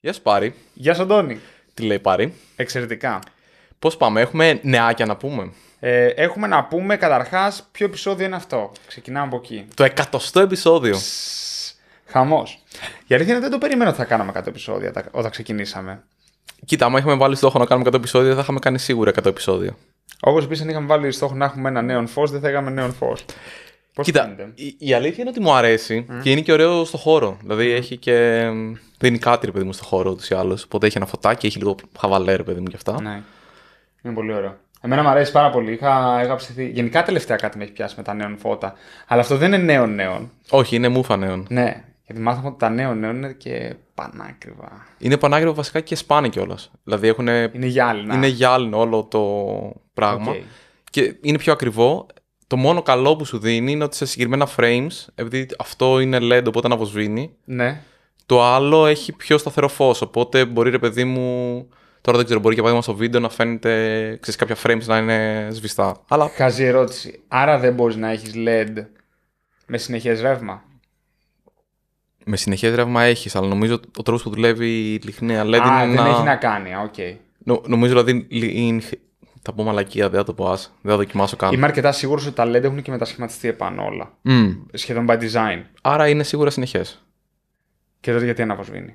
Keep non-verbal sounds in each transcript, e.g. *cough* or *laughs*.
Γεια σου Πάρη. Γεια σου Αντώνη. Τι λέει Πάρη. Εξαιρετικά. Πώς πάμε, έχουμε νεάκια να πούμε. Ε, έχουμε να πούμε καταρχάς ποιο επεισόδιο είναι αυτό. Ξεκινάμε από εκεί. Το εκατοστό επεισόδιο. Χαμός. Η αλήθεια είναι δεν το περιμένω ότι θα κάναμε 100 επεισόδια όταν ξεκινήσαμε. Κοίτα, άμα είχαμε βάλει στόχο να κάνουμε 100 επεισόδια, θα είχαμε κάνει σίγουρα 100 επεισόδια. Όπω επίση, αν είχαμε βάλει στόχο να έχουμε ένα νέο φω, δεν θα είχαμε νέο φω. Πώς Κοίτα, η, αλήθεια είναι ότι μου αρέσει mm. και είναι και ωραίο στο χώρο. Δηλαδή έχει και. δίνει κάτι ρε παιδί μου στο χώρο ούτως ή άλλως. Οπότε έχει ένα φωτάκι, έχει λίγο χαβαλέ ρε παιδί μου και αυτά. Ναι. Είναι πολύ ωραίο. Εμένα μου αρέσει πάρα πολύ. Είχα, είχα Γενικά τελευταία κάτι με έχει πιάσει με τα νέων φώτα. Αλλά αυτό δεν είναι νέων νέων. Όχι, είναι μούφα νέων. Ναι. Γιατί μάθαμε ότι τα νέων νέων είναι και πανάκριβα. Είναι πανάκριβα βασικά και σπάνε κιόλας. Δηλαδή έχουν. Είναι γυάλινο. Είναι γυάλινο όλο το πράγμα. Και είναι πιο ακριβό το μόνο καλό που σου δίνει είναι ότι σε συγκεκριμένα frames, επειδή αυτό είναι LED, οπότε αναβοσβήνει. Ναι. Το άλλο έχει πιο σταθερό φως. Οπότε μπορεί ρε παιδί μου. Τώρα δεν ξέρω, μπορεί για παράδειγμα στο βίντεο να φαίνεται ξέρεις, κάποια frames να είναι σβηστά. Αλλά... Χαζή ερώτηση. Άρα δεν μπορείς να έχεις LED με συνεχές ρεύμα. Με συνεχές ρεύμα έχεις, αλλά νομίζω ο τρόπος που δουλεύει η λιχνέα LED Α, Δεν έχει να κάνει, οκ. νομίζω δηλαδή θα πω μαλακία, δεν θα το πω ας, δεν θα δοκιμάσω καν. Είμαι αρκετά σίγουρος ότι τα LED έχουν και μετασχηματιστεί επάνω όλα. Mm. Σχεδόν by design. Άρα είναι σίγουρα συνεχές. Και τότε γιατί αναβοσβήνει.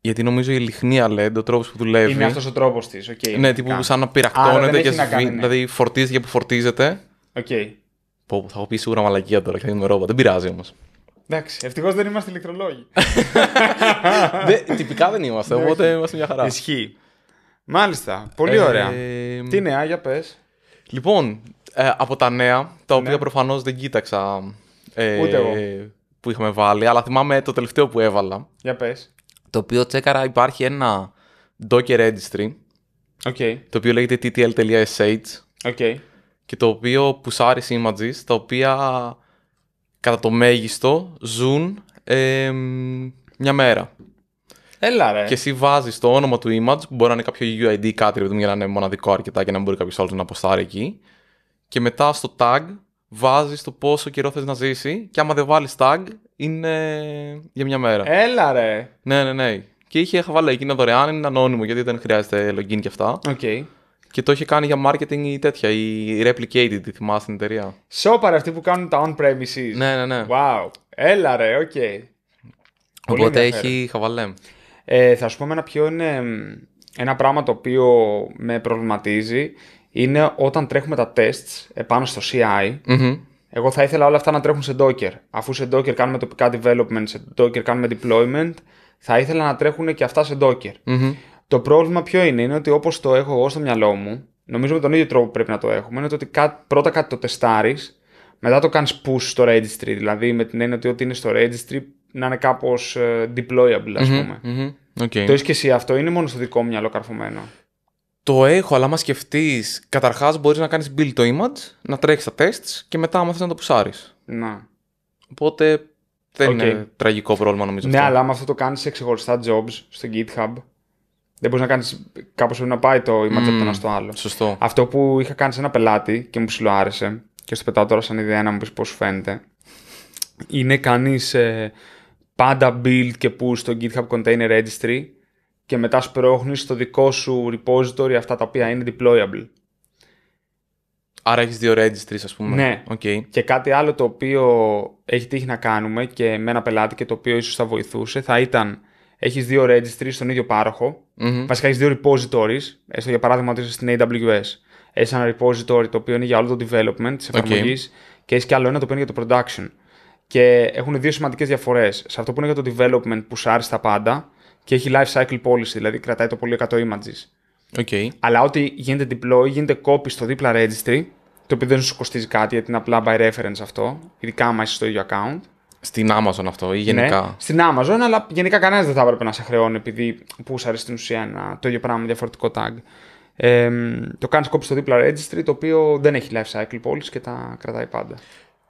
Γιατί νομίζω η λιχνία LED, ο τρόπος που δουλεύει. Είναι αυτός ο τρόπος της. Okay, ναι, τύπου σαν να πειρακτώνεται και να ναι. Δηλαδή φορτίζεται και που φορτίζεται. Okay. Πω, θα έχω πει σίγουρα μαλακία τώρα και θα γίνουμε ρόμπα. Δεν πειράζει όμως. Εντάξει, ευτυχώς δεν είμαστε ηλεκτρολόγοι. *laughs* τυπικά δεν είμαστε, ναι, οπότε είμαστε μια χαρά. Ισχύει. Μάλιστα. Πολύ ωραία. Ε, Τι νέα, για πες. Λοιπόν, ε, από τα νέα, τα οποία ναι. προφανώς προφανώ δεν κοίταξα. Ε, Ούτε εγώ. Που είχαμε βάλει, αλλά θυμάμαι το τελευταίο που έβαλα. Για πες. Το οποίο τσέκαρα υπάρχει ένα Docker Registry. Okay. Το οποίο λέγεται ttl.sh. Okay. Και το οποίο πουσάρει images, τα οποία κατά το μέγιστο ζουν ε, μια μέρα. Έλα, ρε. Και εσύ βάζεις το όνομα του image, που μπορεί να είναι κάποιο UID ή κάτι, για να είναι μοναδικό αρκετά και να μπορεί κάποιος άλλος να αποστάρει εκεί. Και μετά στο tag βάζεις το πόσο καιρό θες να ζήσει. Και άμα δεν βάλεις tag, είναι για μια μέρα. Έλα, ρε. Ναι, ναι, ναι. Και είχε, είχα βάλει εκείνα δωρεάν, είναι ανώνυμο γιατί δεν χρειάζεται login και αυτά. Okay. Και το είχε κάνει για marketing ή τέτοια, η Replicated, τη θυμάσαι την εταιρεία. Σόπαρε αυτοί που κάνουν τα on-premises. Ναι, ναι, ναι. Wow. Έλα ρε, οκ. Okay. Οπότε έχει χαβαλέ. Ε, θα σου πω ένα ποιο είναι ένα πράγμα το οποίο με προβληματίζει. Είναι όταν τρέχουμε τα tests επάνω στο CI. Εγώ θα ήθελα όλα αυτά να τρέχουν σε Docker. Αφού σε Docker κάνουμε τοπικά development, σε Docker κάνουμε deployment, θα ήθελα να τρέχουν και αυτά σε Docker. Το πρόβλημα ποιο είναι, είναι ότι όπως το έχω εγώ στο μυαλό μου, νομίζω με τον ίδιο τρόπο πρέπει να το έχουμε, είναι ότι πρώτα κάτι το τεστάρεις, μετά το κάνεις push στο registry. Δηλαδή με την έννοια ότι ό,τι είναι στο registry να είναι κάπως ε, deployable, ας πούμε. Okay. Το έχεις και εσύ αυτό, είναι μόνο στο δικό μου μυαλό καρφωμένο. Το έχω, αλλά άμα σκεφτείς, καταρχάς μπορείς να κάνεις build το image, να τρέχεις τα tests και μετά, άμα να το πουσάρει. Να. Οπότε δεν okay. είναι τραγικό πρόβλημα νομίζω. Ναι, αυτό. αλλά άμα αυτό το κάνεις σε ξεχωριστά jobs στο GitHub, δεν μπορείς να κάνεις. Κάπως πρέπει να πάει το image mm, από το ένα στο άλλο. Σωστό. Αυτό που είχα κάνει σε ένα πελάτη και μου άρεσε και στο πετάω τώρα σαν ιδέα να μου πεις πώς φαίνεται, είναι κάνεις ε, πάντα build και push στο GitHub Container Registry και μετά σπρώχνεις στο δικό σου repository αυτά τα οποία είναι deployable. Άρα έχεις δύο registries ας πούμε. Ναι. Okay. Και κάτι άλλο το οποίο έχει τύχει να κάνουμε και με ένα πελάτη και το οποίο ίσως θα βοηθούσε θα ήταν έχεις δύο registries στον ίδιο πάροχο. Βασικά έχεις δύο repositories. Έστω για παράδειγμα ότι είσαι στην AWS. Έχεις ένα repository το οποίο είναι για όλο το development της εφαρμογής και έχεις και άλλο ένα το οποίο είναι για το production. Και έχουν δύο σημαντικές διαφορές. Σε αυτό που είναι για το development που σάρει τα πάντα και έχει life cycle policy, δηλαδή κρατάει το πολύ 100 images. Okay. Αλλά ό,τι γίνεται deploy, γίνεται copy στο δίπλα registry, το οποίο δεν σου κοστίζει κάτι γιατί είναι απλά by reference αυτό, ειδικά άμα είσαι στο ίδιο account. Στην Amazon αυτό ή γενικά. Ναι, στην Amazon, αλλά γενικά κανένας δεν θα έπρεπε να σε χρεώνει επειδή που σου αρέσει στην ουσία ένα, το ίδιο πράγμα με διαφορετικό tag. Ε, το κάνεις copy στο δίπλα registry, το οποίο δεν έχει life cycle policy και τα κρατάει πάντα.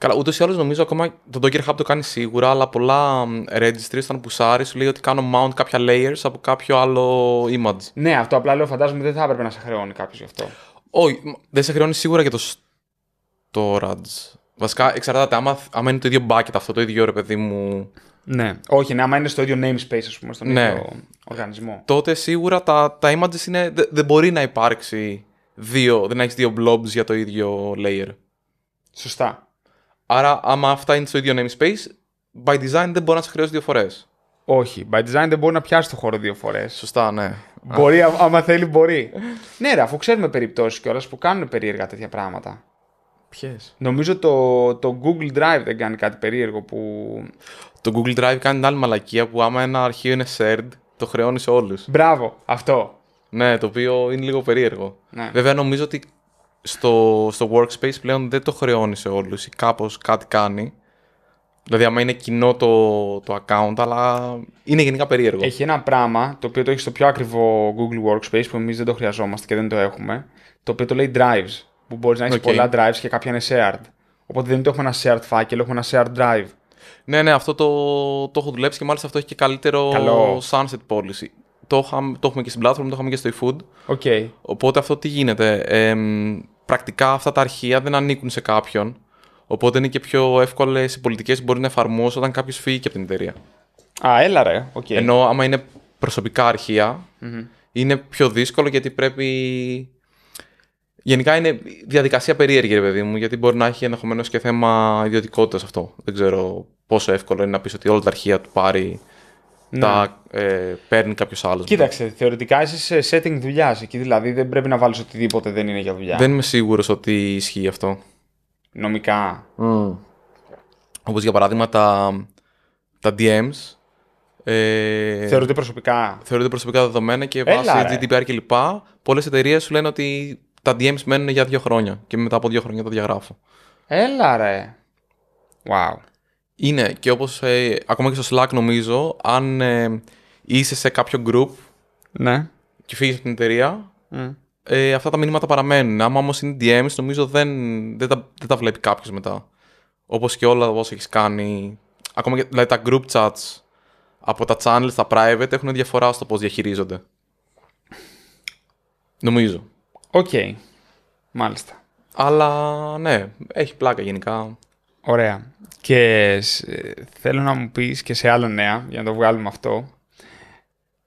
Καλά, ούτως ή άλλως νομίζω ακόμα το Docker Hub το κάνει σίγουρα, αλλά πολλά registries όταν πουσάρει σου λέει ότι κάνω mount κάποια layers από κάποιο άλλο image. Ναι, αυτό απλά λέω φαντάζομαι δεν θα έπρεπε να σε χρεώνει κάποιος γι' αυτό. Όχι, δεν σε χρεώνει σίγουρα για το storage. Βασικά εξαρτάται άμα, άμα είναι το ίδιο bucket αυτό, το ίδιο ρε παιδί μου. Ναι. Όχι, ναι, άμα είναι στο ίδιο namespace, ας πούμε, στον ναι. ίδιο οργανισμό. Τότε σίγουρα τα, τα images είναι. Δεν μπορεί να υπάρξει δύο. Δεν έχεις δύο blobs για το ίδιο layer. Σωστά. Άρα, άμα αυτά είναι στο ίδιο namespace, by design δεν μπορεί να σε χρεώσει δύο φορές. Όχι. By design δεν μπορεί να πιάσει το χώρο δύο φορές. Σωστά, ναι. Μπορεί, άμα θέλει, μπορεί. ναι, ρε, αφού ξέρουμε περιπτώσεις κιόλας που κάνουν περίεργα τέτοια πράγματα. Ποιες. Νομίζω το, το Google Drive δεν κάνει κάτι περίεργο που. Το Google Drive κάνει την άλλη μαλακία που άμα ένα αρχείο είναι shared, το χρεώνεις σε όλους. Μπράβο, αυτό. Ναι, το οποίο είναι λίγο περίεργο. Ναι. Βέβαια, νομίζω ότι στο, στο workspace πλέον δεν το χρεώνει σε όλους ή κάπως κάτι κάνει. Δηλαδή, άμα είναι κοινό το, το account, αλλά είναι γενικά περίεργο. Έχει ένα πράγμα το οποίο το έχει στο πιο ακριβό Google Workspace που εμείς δεν το χρειαζόμαστε και δεν το έχουμε. Το οποίο το λέει drives. Που μπορείς να έχεις πολλά drives και κάποια είναι shared. Οπότε δεν το έχουμε ένα shared file, έχουμε ένα shared drive. Ναι, ναι, αυτό το, το έχω δουλέψει και μάλιστα αυτό έχει και καλύτερο sunset policy. Το, το έχουμε και στην platform, το είχαμε και στο eFood. Okay. Οπότε αυτό τι γίνεται πρακτικά αυτά τα αρχεία δεν ανήκουν σε κάποιον. Οπότε είναι και πιο εύκολες οι πολιτικές που μπορεί να εφαρμόσει όταν κάποιος φύγει και από την εταιρεία. Α, έλα ρε. Okay. Ενώ άμα είναι προσωπικά αρχεία, είναι πιο δύσκολο γιατί πρέπει. Γενικά είναι διαδικασία περίεργη, ρε παιδί μου, γιατί μπορεί να έχει ενδεχομένως και θέμα ιδιωτικότητας αυτό. Δεν ξέρω πόσο εύκολο είναι να πεις ότι όλα τα αρχεία του πάρει ναι. τα ε, παίρνει κάποιος άλλος. Κοίταξε, μετά. θεωρητικά είσαι σε setting δουλειάς εκεί. Δηλαδή δεν πρέπει να βάλεις οτιδήποτε δεν είναι για δουλειά. Δεν είμαι σίγουρος ότι ισχύει αυτό. Νομικά. Mm. Όπως για παράδειγμα τα, τα DMs. Ε, θεωρούνται προσωπικά. Θεωρείται προσωπικά δεδομένα και βάσει GDPR κλπ. Πολλές εταιρείες σου λένε ότι τα DMs μένουν για δύο χρόνια και μετά από δύο χρόνια τα διαγράφω. Έλα ρε. Wow. Είναι και όπως ε, ακόμα και στο Slack νομίζω, αν ε, είσαι σε κάποιο group ναι. και φύγεις από την εταιρεία, mm. ε, αυτά τα μηνύματα παραμένουν. Άμα όμως, είναι DMs, νομίζω δεν, δεν, τα, δεν τα βλέπει κάποιος μετά. Όπως και όλα όσα έχεις κάνει. Ακόμα και δηλαδή, τα group chats από τα channels, τα private, έχουν διαφορά στο πώς διαχειρίζονται. Νομίζω. Οκ. Μάλιστα. Αλλά ναι, έχει πλάκα γενικά. Ωραία. Και ε, θέλω να μου πεις και σε άλλο νέα, για να το βγάλουμε αυτό,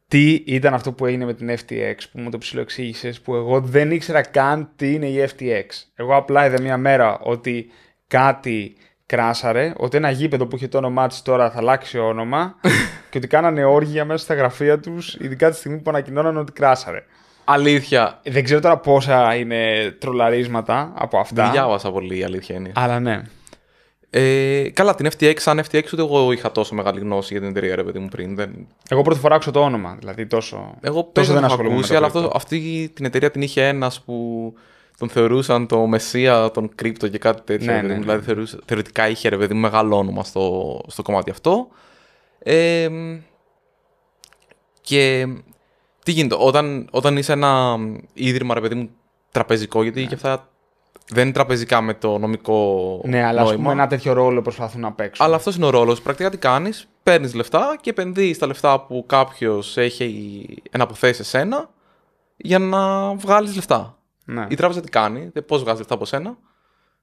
τι ήταν αυτό που έγινε με την FTX, που μου το ψηλοεξήγησε, που εγώ δεν ήξερα καν τι είναι η FTX. Εγώ απλά είδα μια μέρα ότι κάτι κράσαρε, ότι ένα γήπεδο που είχε το όνομά της τώρα θα αλλάξει όνομα *laughs* και ότι κάνανε όργια μέσα στα γραφεία τους, ειδικά τη στιγμή που ανακοινώναν ότι κράσαρε. Αλήθεια. Δεν ξέρω τώρα πόσα είναι τρολαρίσματα από αυτά. Δεν διάβασα πολύ, η αλήθεια είναι. Αλλά ναι. Ε, καλά, την FTX, αν FTX, ούτε εγώ είχα τόσο μεγάλη γνώση για την εταιρεία, ρε παιδί μου, πριν. Δεν... Εγώ πρώτη φορά άκουσα το όνομα, δηλαδή τόσο. Εγώ τόσο δεν ασχολούμαι. αλλά αυτό, αυτή την εταιρεία την είχε ένας που τον θεωρούσαν το μεσία των κρύπτο και κάτι τέτοιο. Ναι, ναι, ναι. Δηλαδή θεωρητικά είχε ρε παιδί μου μεγάλο όνομα στο, κομμάτι αυτό. Ε, και τι γίνεται, όταν, όταν είσαι ένα ίδρυμα ρε παιδί μου τραπεζικό, γιατί και αυτά δεν είναι τραπεζικά με το νομικό. Ναι, αλλά νόημα. Πούμε, ένα τέτοιο ρόλο προσπαθούν να παίξουν. Αλλά αυτός είναι ο ρόλος. Πρακτικά τι κάνεις, παίρνεις λεφτά και επενδύεις τα λεφτά που κάποιος έχει εναποθέσει σε σένα για να βγάλεις λεφτά. Ναι. Η τράπεζα τι κάνει, πώς βγάζεις λεφτά από σένα,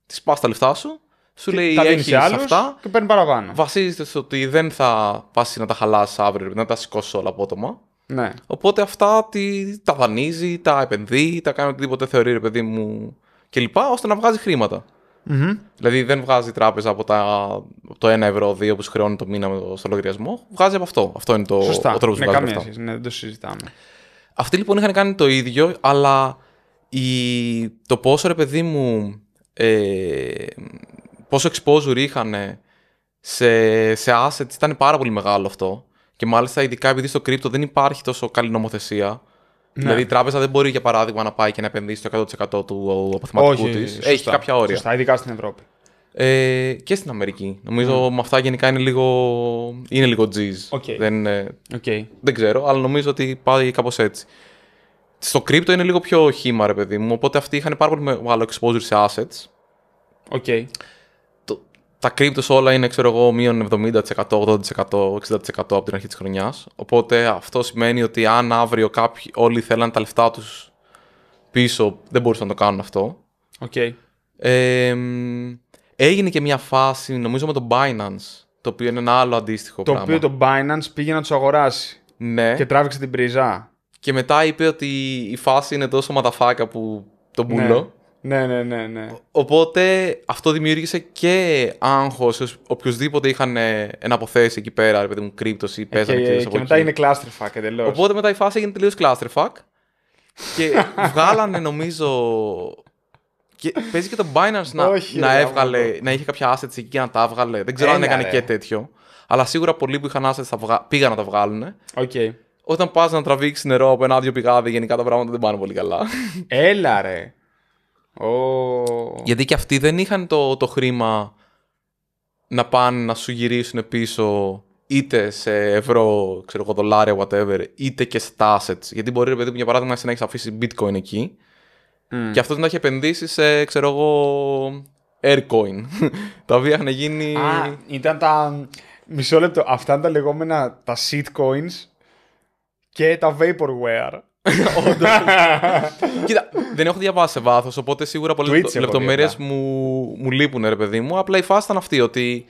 της πας τα λεφτά σου, σου λέει έχει αυτά. Και παίρνει παραπάνω. Βασίζεται στο ότι δεν θα πας να τα χαλάσει αύριο, να τα σηκώσει όλα απότομα. Ναι. Οπότε αυτά τι, τα δανείζει, τα επενδύει, τα κάνει οτιδήποτε θεωρεί, ρε παιδί μου, λοιπά, ώστε να βγάζει χρήματα. Mm-hmm. Δηλαδή δεν βγάζει τράπεζα από, τα, το 1 ευρώ, 2 που σου χρεώνει το μήνα στο λογαριασμό. Βγάζει από αυτό. Αυτό είναι το τρόπος που ναι, βγάζει. Σωστά. Ναι, δεν το συζητάμε. Αυτοί λοιπόν είχαν κάνει το ίδιο, αλλά η... το πόσο ρε παιδί μου. Ε... πόσο exposure είχαν σε, σε assets ήταν πάρα πολύ μεγάλο αυτό. Και μάλιστα ειδικά επειδή στο κρύπτο δεν υπάρχει τόσο καλή νομοθεσία. Ναι. Δηλαδή η τράπεζα δεν μπορεί για παράδειγμα να πάει και να επενδύσει το 100% του αποθεματικού τη. Έχει κάποια όρια. Σωστά, ειδικά στην Ευρώπη. Ε, και στην Αμερική. Νομίζω mm. με αυτά γενικά είναι λίγο, είναι λίγο jizz. Δεν, okay. Ε, δεν ξέρω, αλλά νομίζω ότι πάει κάπως έτσι. Στο κρύπτο είναι λίγο πιο χήμα, ρε παιδί μου. Οπότε αυτοί είχαν πάρα πολύ μεγάλο exposure σε assets. Okay τα κρύπτος όλα είναι, ξέρω εγώ, μείον 70%, 80%, 60% από την αρχή της χρονιάς. Οπότε αυτό σημαίνει ότι αν αύριο κάποιοι όλοι θέλαν τα λεφτά τους πίσω, δεν μπορούσαν να το κάνουν αυτό. Okay. Ε, έγινε και μια φάση, νομίζω με το Binance, το οποίο είναι ένα άλλο αντίστοιχο το πράγμα. Το οποίο το Binance πήγε να τους αγοράσει. Ναι. Και τράβηξε την πρίζα. Και μετά είπε ότι η φάση είναι τόσο ματαφάκα που τον πουλώ. Ναι. Ναι, ναι, ναι, ναι. Οπότε αυτό δημιούργησε και άγχος σε οποιοδήποτε είχαν ε, αποθέσεις εκεί πέρα, ρε μου, κρύπτος ή ε, παίζανε και, και, ε, και μετά είναι clusterfuck εντελώς. Οπότε μετά η φάση έγινε τελείως clusterfuck. και *laughs* βγάλανε νομίζω. Και παίζει και το Binance να, να, έβγαλε, να είχε κάποια assets εκεί και να τα έβγαλε. Δεν ξέρω αν έκανε ρε. και τέτοιο. Αλλά σίγουρα πολλοί που είχαν assets πήγαν να τα βγάλουν. Okay. Όταν πας να τραβήξεις νερό από ένα άδειο πηγάδι, γενικά τα πράγματα δεν πάνε πολύ καλά. Έλα ρε. Γιατί και αυτοί δεν είχαν το, το χρήμα να πάνε να σου γυρίσουν πίσω είτε σε ευρώ, ξέρω εγώ, δολάρια, whatever, είτε και στα assets. Γιατί μπορεί, παιδί για παράδειγμα, να έχεις αφήσει bitcoin εκεί και αυτός να έχει επενδύσει σε, ξέρω εγώ, aircoin. *laughs* τα οποία είχαν γίνει. Α, ήταν τα. Μισό λεπτό. Αυτά είναι τα λεγόμενα τα shitcoins και τα vaporware. *laughs* Κοίτα, δεν έχω διαβάσει σε βάθος, οπότε σίγουρα πολλές λεπτομέρειε μου, μου λείπουν, ρε παιδί μου. Απλά η φάση ήταν αυτή, ότι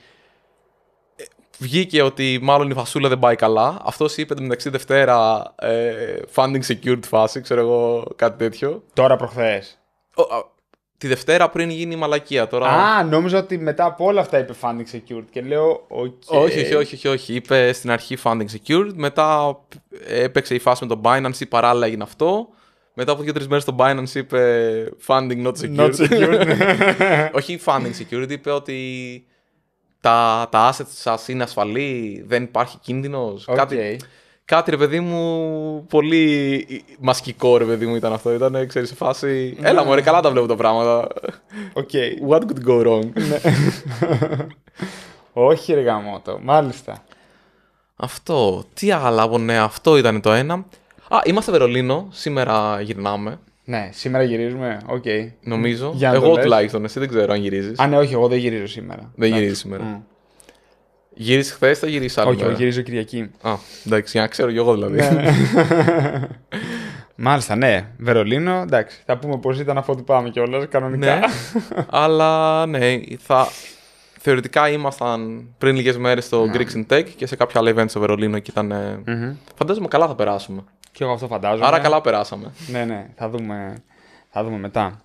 ε, βγήκε ότι μάλλον η φασούλα δεν πάει καλά. Αυτός είπε μεταξύ Δευτέρα ε, funding secured φάση, ξέρω εγώ, κάτι τέτοιο. Τώρα προχθές τη Δευτέρα πριν γίνει η μαλακία τώρα. Α, νόμιζα ότι μετά από όλα αυτά είπε funding secured και λέω okay. Όχι, όχι, όχι, όχι, είπε στην αρχή funding secured, μετά έπαιξε η φάση με το Binance ή παράλληλα έγινε αυτό. Μετά από δύο-τρει μέρες το Binance είπε funding not secured. Not secured. *laughs* όχι funding secured, είπε ότι τα, τα assets σας είναι ασφαλή, δεν υπάρχει κίνδυνος. Okay. Κάτι κάτι ρε παιδί μου, πολύ μασκικό ρε παιδί μου ήταν αυτό. Ήταν, ξέρεις, σε φάση, έλα ναι. μωρέ, καλά τα βλέπω τα πράγματα. Οκ. Okay. What could go wrong. Ναι. *laughs* Όχι ρε γαμότο, μάλιστα. Αυτό, τι άλλα από ναι, αυτό ήταν το ένα. Α, είμαστε Βερολίνο, σήμερα γυρνάμε. Ναι, σήμερα γυρίζουμε. Οκ. Okay. Νομίζω. Για εγώ τουλάχιστον. Εσύ δεν ξέρω αν γυρίζεις. Α, ναι, όχι, εγώ δεν γυρίζω σήμερα. Δεν γυρίζεις σήμερα. Γύρισε χθες, θα γυρίσει άλλο. Όχι, γυρίζω Κυριακή. Α, εντάξει, για να ξέρω κι εγώ δηλαδή. Ναι. *laughs* Μάλιστα, ναι. Βερολίνο, εντάξει. Θα πούμε πώ ήταν αυτό το πάμε κιόλας, κανονικά. Ναι. αλλά ναι, θα... θεωρητικά ήμασταν πριν λίγες μέρες στο yeah. Ναι. Greeks in Tech και σε κάποια άλλα event στο Βερολίνο και ηταν Φαντάζομαι καλά θα περάσουμε. Και εγώ αυτό φαντάζομαι. Άρα καλά περάσαμε. ναι, ναι, θα δούμε, θα δούμε μετά.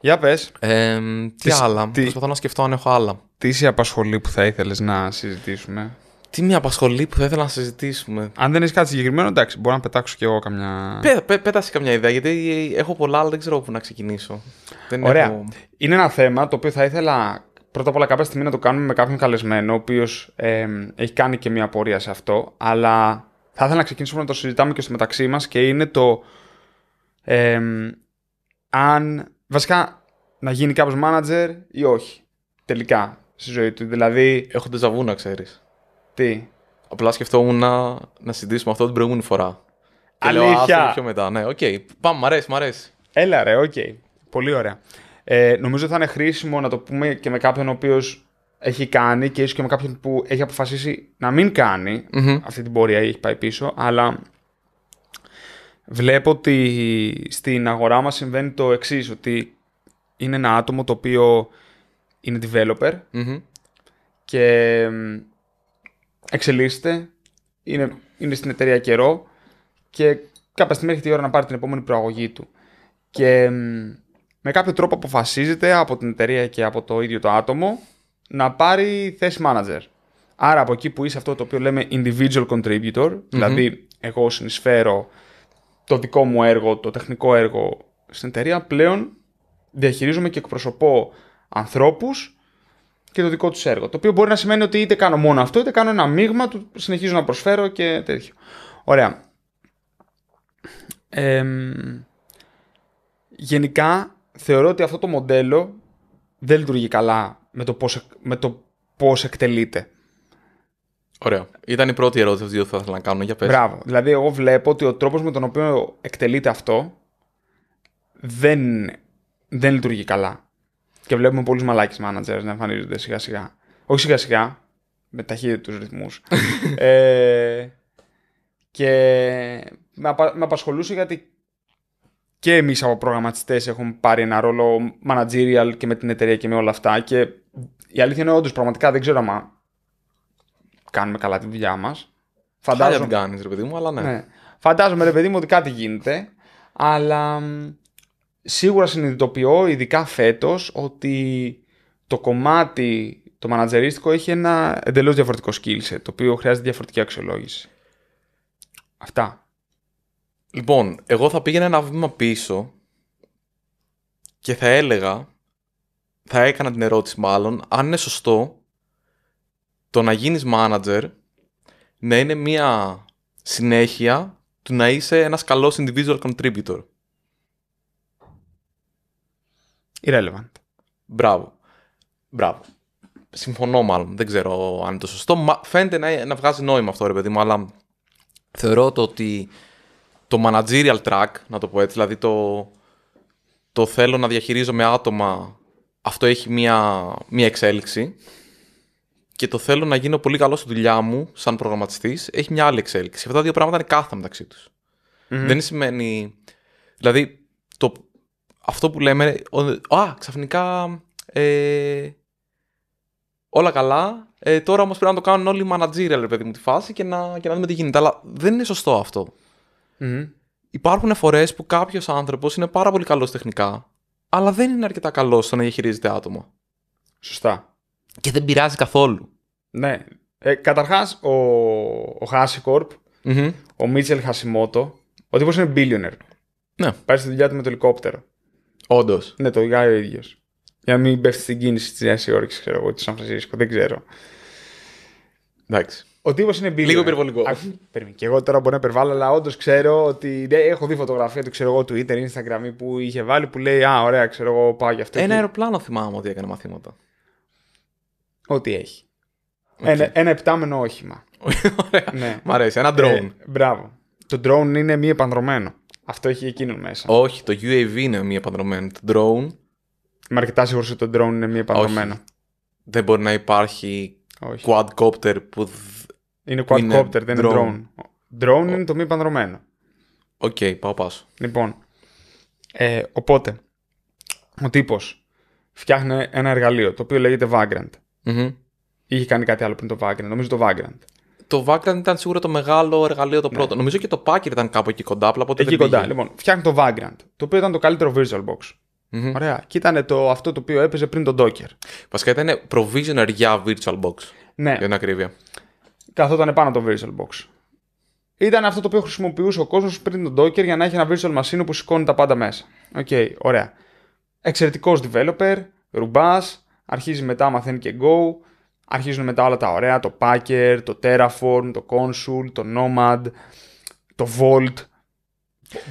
Για πες. Ε, τι, τις, άλλα. Τι... Προσπαθώ να σκεφτώ αν έχω άλλα. Τι σε απασχολή που θα ήθελες να συζητήσουμε. Τι μια απασχολή που θα ήθελα να συζητήσουμε. Αν δεν έχεις κάτι συγκεκριμένο, εντάξει, μπορώ να πετάξω κι εγώ καμιά. Πέ, πέ, πέτασε καμιά ιδέα, γιατί έχω πολλά, αλλά δεν ξέρω πού να ξεκινήσω. Δεν Ωραία. Έχω... Είναι ένα θέμα το οποίο θα ήθελα πρώτα απ' όλα κάποια στιγμή να το κάνουμε με κάποιον καλεσμένο, ο οποίος ε, έχει κάνει και μια πορεία σε αυτό. Αλλά θα ήθελα να ξεκινήσουμε να το συζητάμε και στο μεταξύ μας και είναι το. Ε, αν. Βασικά, να γίνει κάποιος manager ή όχι. Τελικά στη ζωή του. Δηλαδή. Έχω ζαβού να ξέρεις. Τι. Απλά σκεφτόμουν να, να αυτό την προηγούμενη φορά. Και Αλήθεια. Λέω, πιο μετά. Ναι, οκ. Okay. Πάμε, μ' αρέσει, μ' αρέσει. Έλα, ρε, οκ. Okay. Πολύ ωραία. Ε, νομίζω θα είναι χρήσιμο να το πούμε και με κάποιον ο οποίος έχει κάνει και ίσως και με κάποιον που έχει αποφασίσει να μην κανει mm-hmm. αυτή την πορεία ή έχει πάει πίσω, αλλά βλέπω ότι στην αγορά μας συμβαίνει το εξής ότι είναι ένα άτομο το οποίο είναι developer mm-hmm. και εξελίσσεται, είναι, είναι στην εταιρεία καιρό και κάποια στιγμή έρχεται η ώρα να πάρει την επόμενη προαγωγή του. Και με κάποιο τρόπο αποφασίζεται από την εταιρεία και από το ίδιο το άτομο να πάρει θέση manager. Άρα από εκεί που είσαι αυτό το οποίο λέμε individual contributor, mm-hmm. δηλαδή εγώ συνεισφέρω το δικό μου έργο, το τεχνικό έργο στην εταιρεία, πλέον διαχειρίζομαι και εκπροσωπώ ανθρώπους και το δικό τους έργο. Το οποίο μπορεί να σημαίνει ότι είτε κάνω μόνο αυτό, είτε κάνω ένα μείγμα του, συνεχίζω να προσφέρω και τέτοιο. Ωραία. γενικά θεωρώ ότι αυτό το μοντέλο δεν λειτουργεί καλά με το πώς, με το εκτελείται. Ωραία. Ήταν η πρώτη ερώτηση που θα ήθελα να κάνω. Για πες. Μπράβο. Δηλαδή, εγώ βλέπω ότι ο τρόπος με τον οποίο εκτελείται αυτό δεν, δεν λειτουργεί καλά. Και βλέπουμε πολλούς μαλάκι managers να εμφανίζονται σιγά σιγά. Όχι σιγά σιγά, με ταχύτητα τους ρυθμούς. *laughs* Ε, και με, απασχολούσε γιατί και εμείς από προγραμματιστές έχουμε πάρει ένα ρόλο managerial και με την εταιρεία και με όλα αυτά. Και η αλήθεια είναι όντως πραγματικά δεν ξέρω αν κάνουμε καλά τη δουλειά μας. Φαντάζομαι. Δεν κάνεις, ρε παιδί αλλά ναι. ναι. Φαντάζομαι, ρε παιδί μου, ότι κάτι γίνεται. Αλλά σίγουρα συνειδητοποιώ, ειδικά φέτος, ότι το κομμάτι το μανατζερίστικο έχει ένα εντελώς διαφορετικό skill το οποίο χρειάζεται διαφορετική αξιολόγηση. Αυτά. Λοιπόν, εγώ θα πήγαινα ένα βήμα πίσω και θα έλεγα, θα έκανα την ερώτηση μάλλον, αν είναι σωστό το να γίνεις manager να είναι μια συνέχεια του να είσαι ένας καλός individual contributor. Irrelevant. Μπράβο. Μπράβο. Συμφωνώ μάλλον. Δεν ξέρω αν είναι το σωστό. φαίνεται να, να βγάζει νόημα αυτό, ρε παιδί μου, αλλά θεωρώ το ότι το managerial track, να το πω έτσι, δηλαδή το, το θέλω να διαχειρίζομαι άτομα, αυτό έχει μία, μία εξέλιξη και το θέλω να γίνω πολύ καλό στη δουλειά μου σαν προγραμματιστής, έχει μια άλλη εξέλιξη. Και Αυτά τα δύο πράγματα είναι κάθετα μεταξύ τους. Mm-hmm. Δεν σημαίνει... Δηλαδή, το, αυτό που λέμε. Α, ξαφνικά. Ε, όλα καλά. Ε, τώρα όμως πρέπει να το κάνουν όλοι οι managerial, παιδί μου, τη φάση και να, και να δούμε τι γίνεται. Αλλά δεν είναι σωστό αυτό. Mm. Υπάρχουν φορές που κάποιος άνθρωπος είναι πάρα πολύ καλός τεχνικά, αλλά δεν είναι αρκετά καλός στο να διαχειρίζεται άτομα. Σωστά. Και δεν πειράζει καθόλου. Ναι. Ε, Καταρχάς, ο, ο Χάσικορπ, mm-hmm. ο Μίτσελ Χασιμότο, ο τύπος είναι billionaire. Ναι. Πάει στη δουλειά του με το ελικόπτερο. Όντως. Ναι, το γάει ο ίδιος. Για να μην πέφτει στην κίνηση της Νέας Υόρκης, ξέρω εγώ, της Σαν Φρανσίσκο, δεν ξέρω. Εντάξει. Ο τύπος είναι μπίλιο. Λίγο υπερβολικό. και εγώ τώρα μπορεί να υπερβάλλω, αλλά όντως ξέρω ότι. Ναι, έχω δει φωτογραφία του, ξέρω εγώ, Twitter, Instagram που είχε βάλει που λέει Α, ωραία, ξέρω εγώ, πάω για αυτό. Ένα και... αεροπλάνο θυμάμαι ότι έκανε μαθήματα. Ό,τι έχει. Okay. Ένα, ένα επτάμενο όχημα. *laughs* ναι. Μ' αρέσει. Ένα drone. Ε, μπράβο. Το drone είναι μη επανδρομένο. Αυτό έχει εκείνο μέσα. Όχι, το UAV είναι μη επανδρομένο. Το drone. Είμαι αρκετά σίγουρος ότι το drone είναι μη επανδρομένο. Δεν μπορεί να υπάρχει Όχι. quadcopter που. Είναι quadcopter, είναι δεν είναι drone. Drone είναι το μη επανδρομένο. Οκ, okay, πάω πάσο. Λοιπόν. Ε, οπότε, ο τύπος φτιάχνει ένα εργαλείο το οποίο λέγεται Vagrant. Είχε κάνει κάτι άλλο πριν το Vagrant, νομίζω το Vagrant το Vagrant ήταν σίγουρα το μεγάλο εργαλείο το ναι. πρώτο. Νομίζω και το Packer ήταν κάπου εκεί κοντά, απλά ποτέ εκεί δεν κοντά. Πήγε. Λοιπόν, φτιάχνει το Vagrant, το οποίο ήταν το καλύτερο Visual Box. mm Ωραία. Και ήταν το, αυτό το οποίο έπαιζε πριν τον Docker. Βασικά ήταν provisioner για VirtualBox. Ναι. Για την ακρίβεια. Καθόταν πάνω το virtual box. Ήταν αυτό το οποίο χρησιμοποιούσε ο κόσμος πριν τον Docker για να έχει ένα virtual machine που σηκώνει τα πάντα μέσα. Οκ, okay, ωραία. Εξαιρετικός developer, ρουμπάς, αρχίζει μετά, μαθαίνει και Go, αρχίζουν μετά όλα τα ωραία, το Packer, το Terraform, το Consul, το Nomad, το Vault.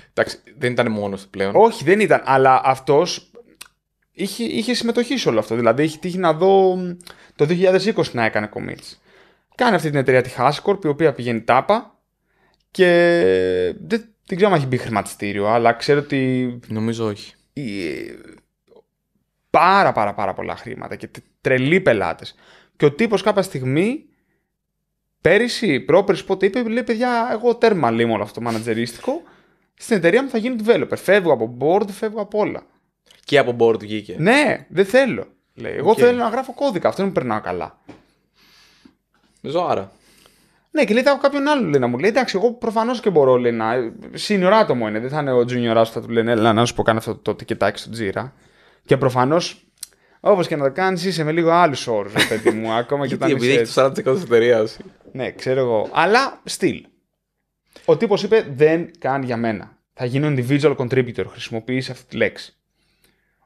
Εντάξει, δεν ήταν μόνος του πλέον. Όχι, δεν ήταν, αλλά αυτός είχε, είχε συμμετοχή σε όλο αυτό. Δηλαδή, είχε τύχει να δω το 2020 να έκανε commits. Κάνει αυτή την εταιρεία τη Hascorp, η οποία πηγαίνει τάπα και δεν, δεν ξέρω αν έχει μπει χρηματιστήριο, αλλά ξέρω ότι. Νομίζω όχι. πάρα πάρα πάρα πολλά χρήματα και τρελοί πελάτες. Και ο τύπος κάποια στιγμή, πέρυσι, πρόπερσι, πότε είπε, λέει παιδιά, εγώ τέρμα λίμω όλο αυτό το μανατζερίστικο. Στην εταιρεία μου θα γίνει developer. Φεύγω από board, φεύγω από όλα. Και από board βγήκε. Ναι, δεν θέλω. Λέει. Εγώ okay. θέλω να γράφω κώδικα. Αυτό μου περνάω καλά. Ζωάρα. Ναι, και λέει κάποιον άλλο λέει, να μου λέει: Εντάξει, εγώ προφανώς και μπορώ λέει, να. Senior άτομο είναι. Δεν θα είναι ο junior που θα του λένε: να σου πω κάνω αυτό το τικετάκι στο τζίρα. Και προφανώ Όπως και να το κάνεις, είσαι με λίγο άλλους όρους, παιδί μου. *laughs* Ακόμα και όταν. Επειδή έχει το 40% τη εταιρείας. Ναι, ξέρω εγώ. Αλλά still. Ο τύπος είπε δεν κάνει για μένα. Θα γίνω individual contributor. Χρησιμοποιήσει αυτή τη λέξη.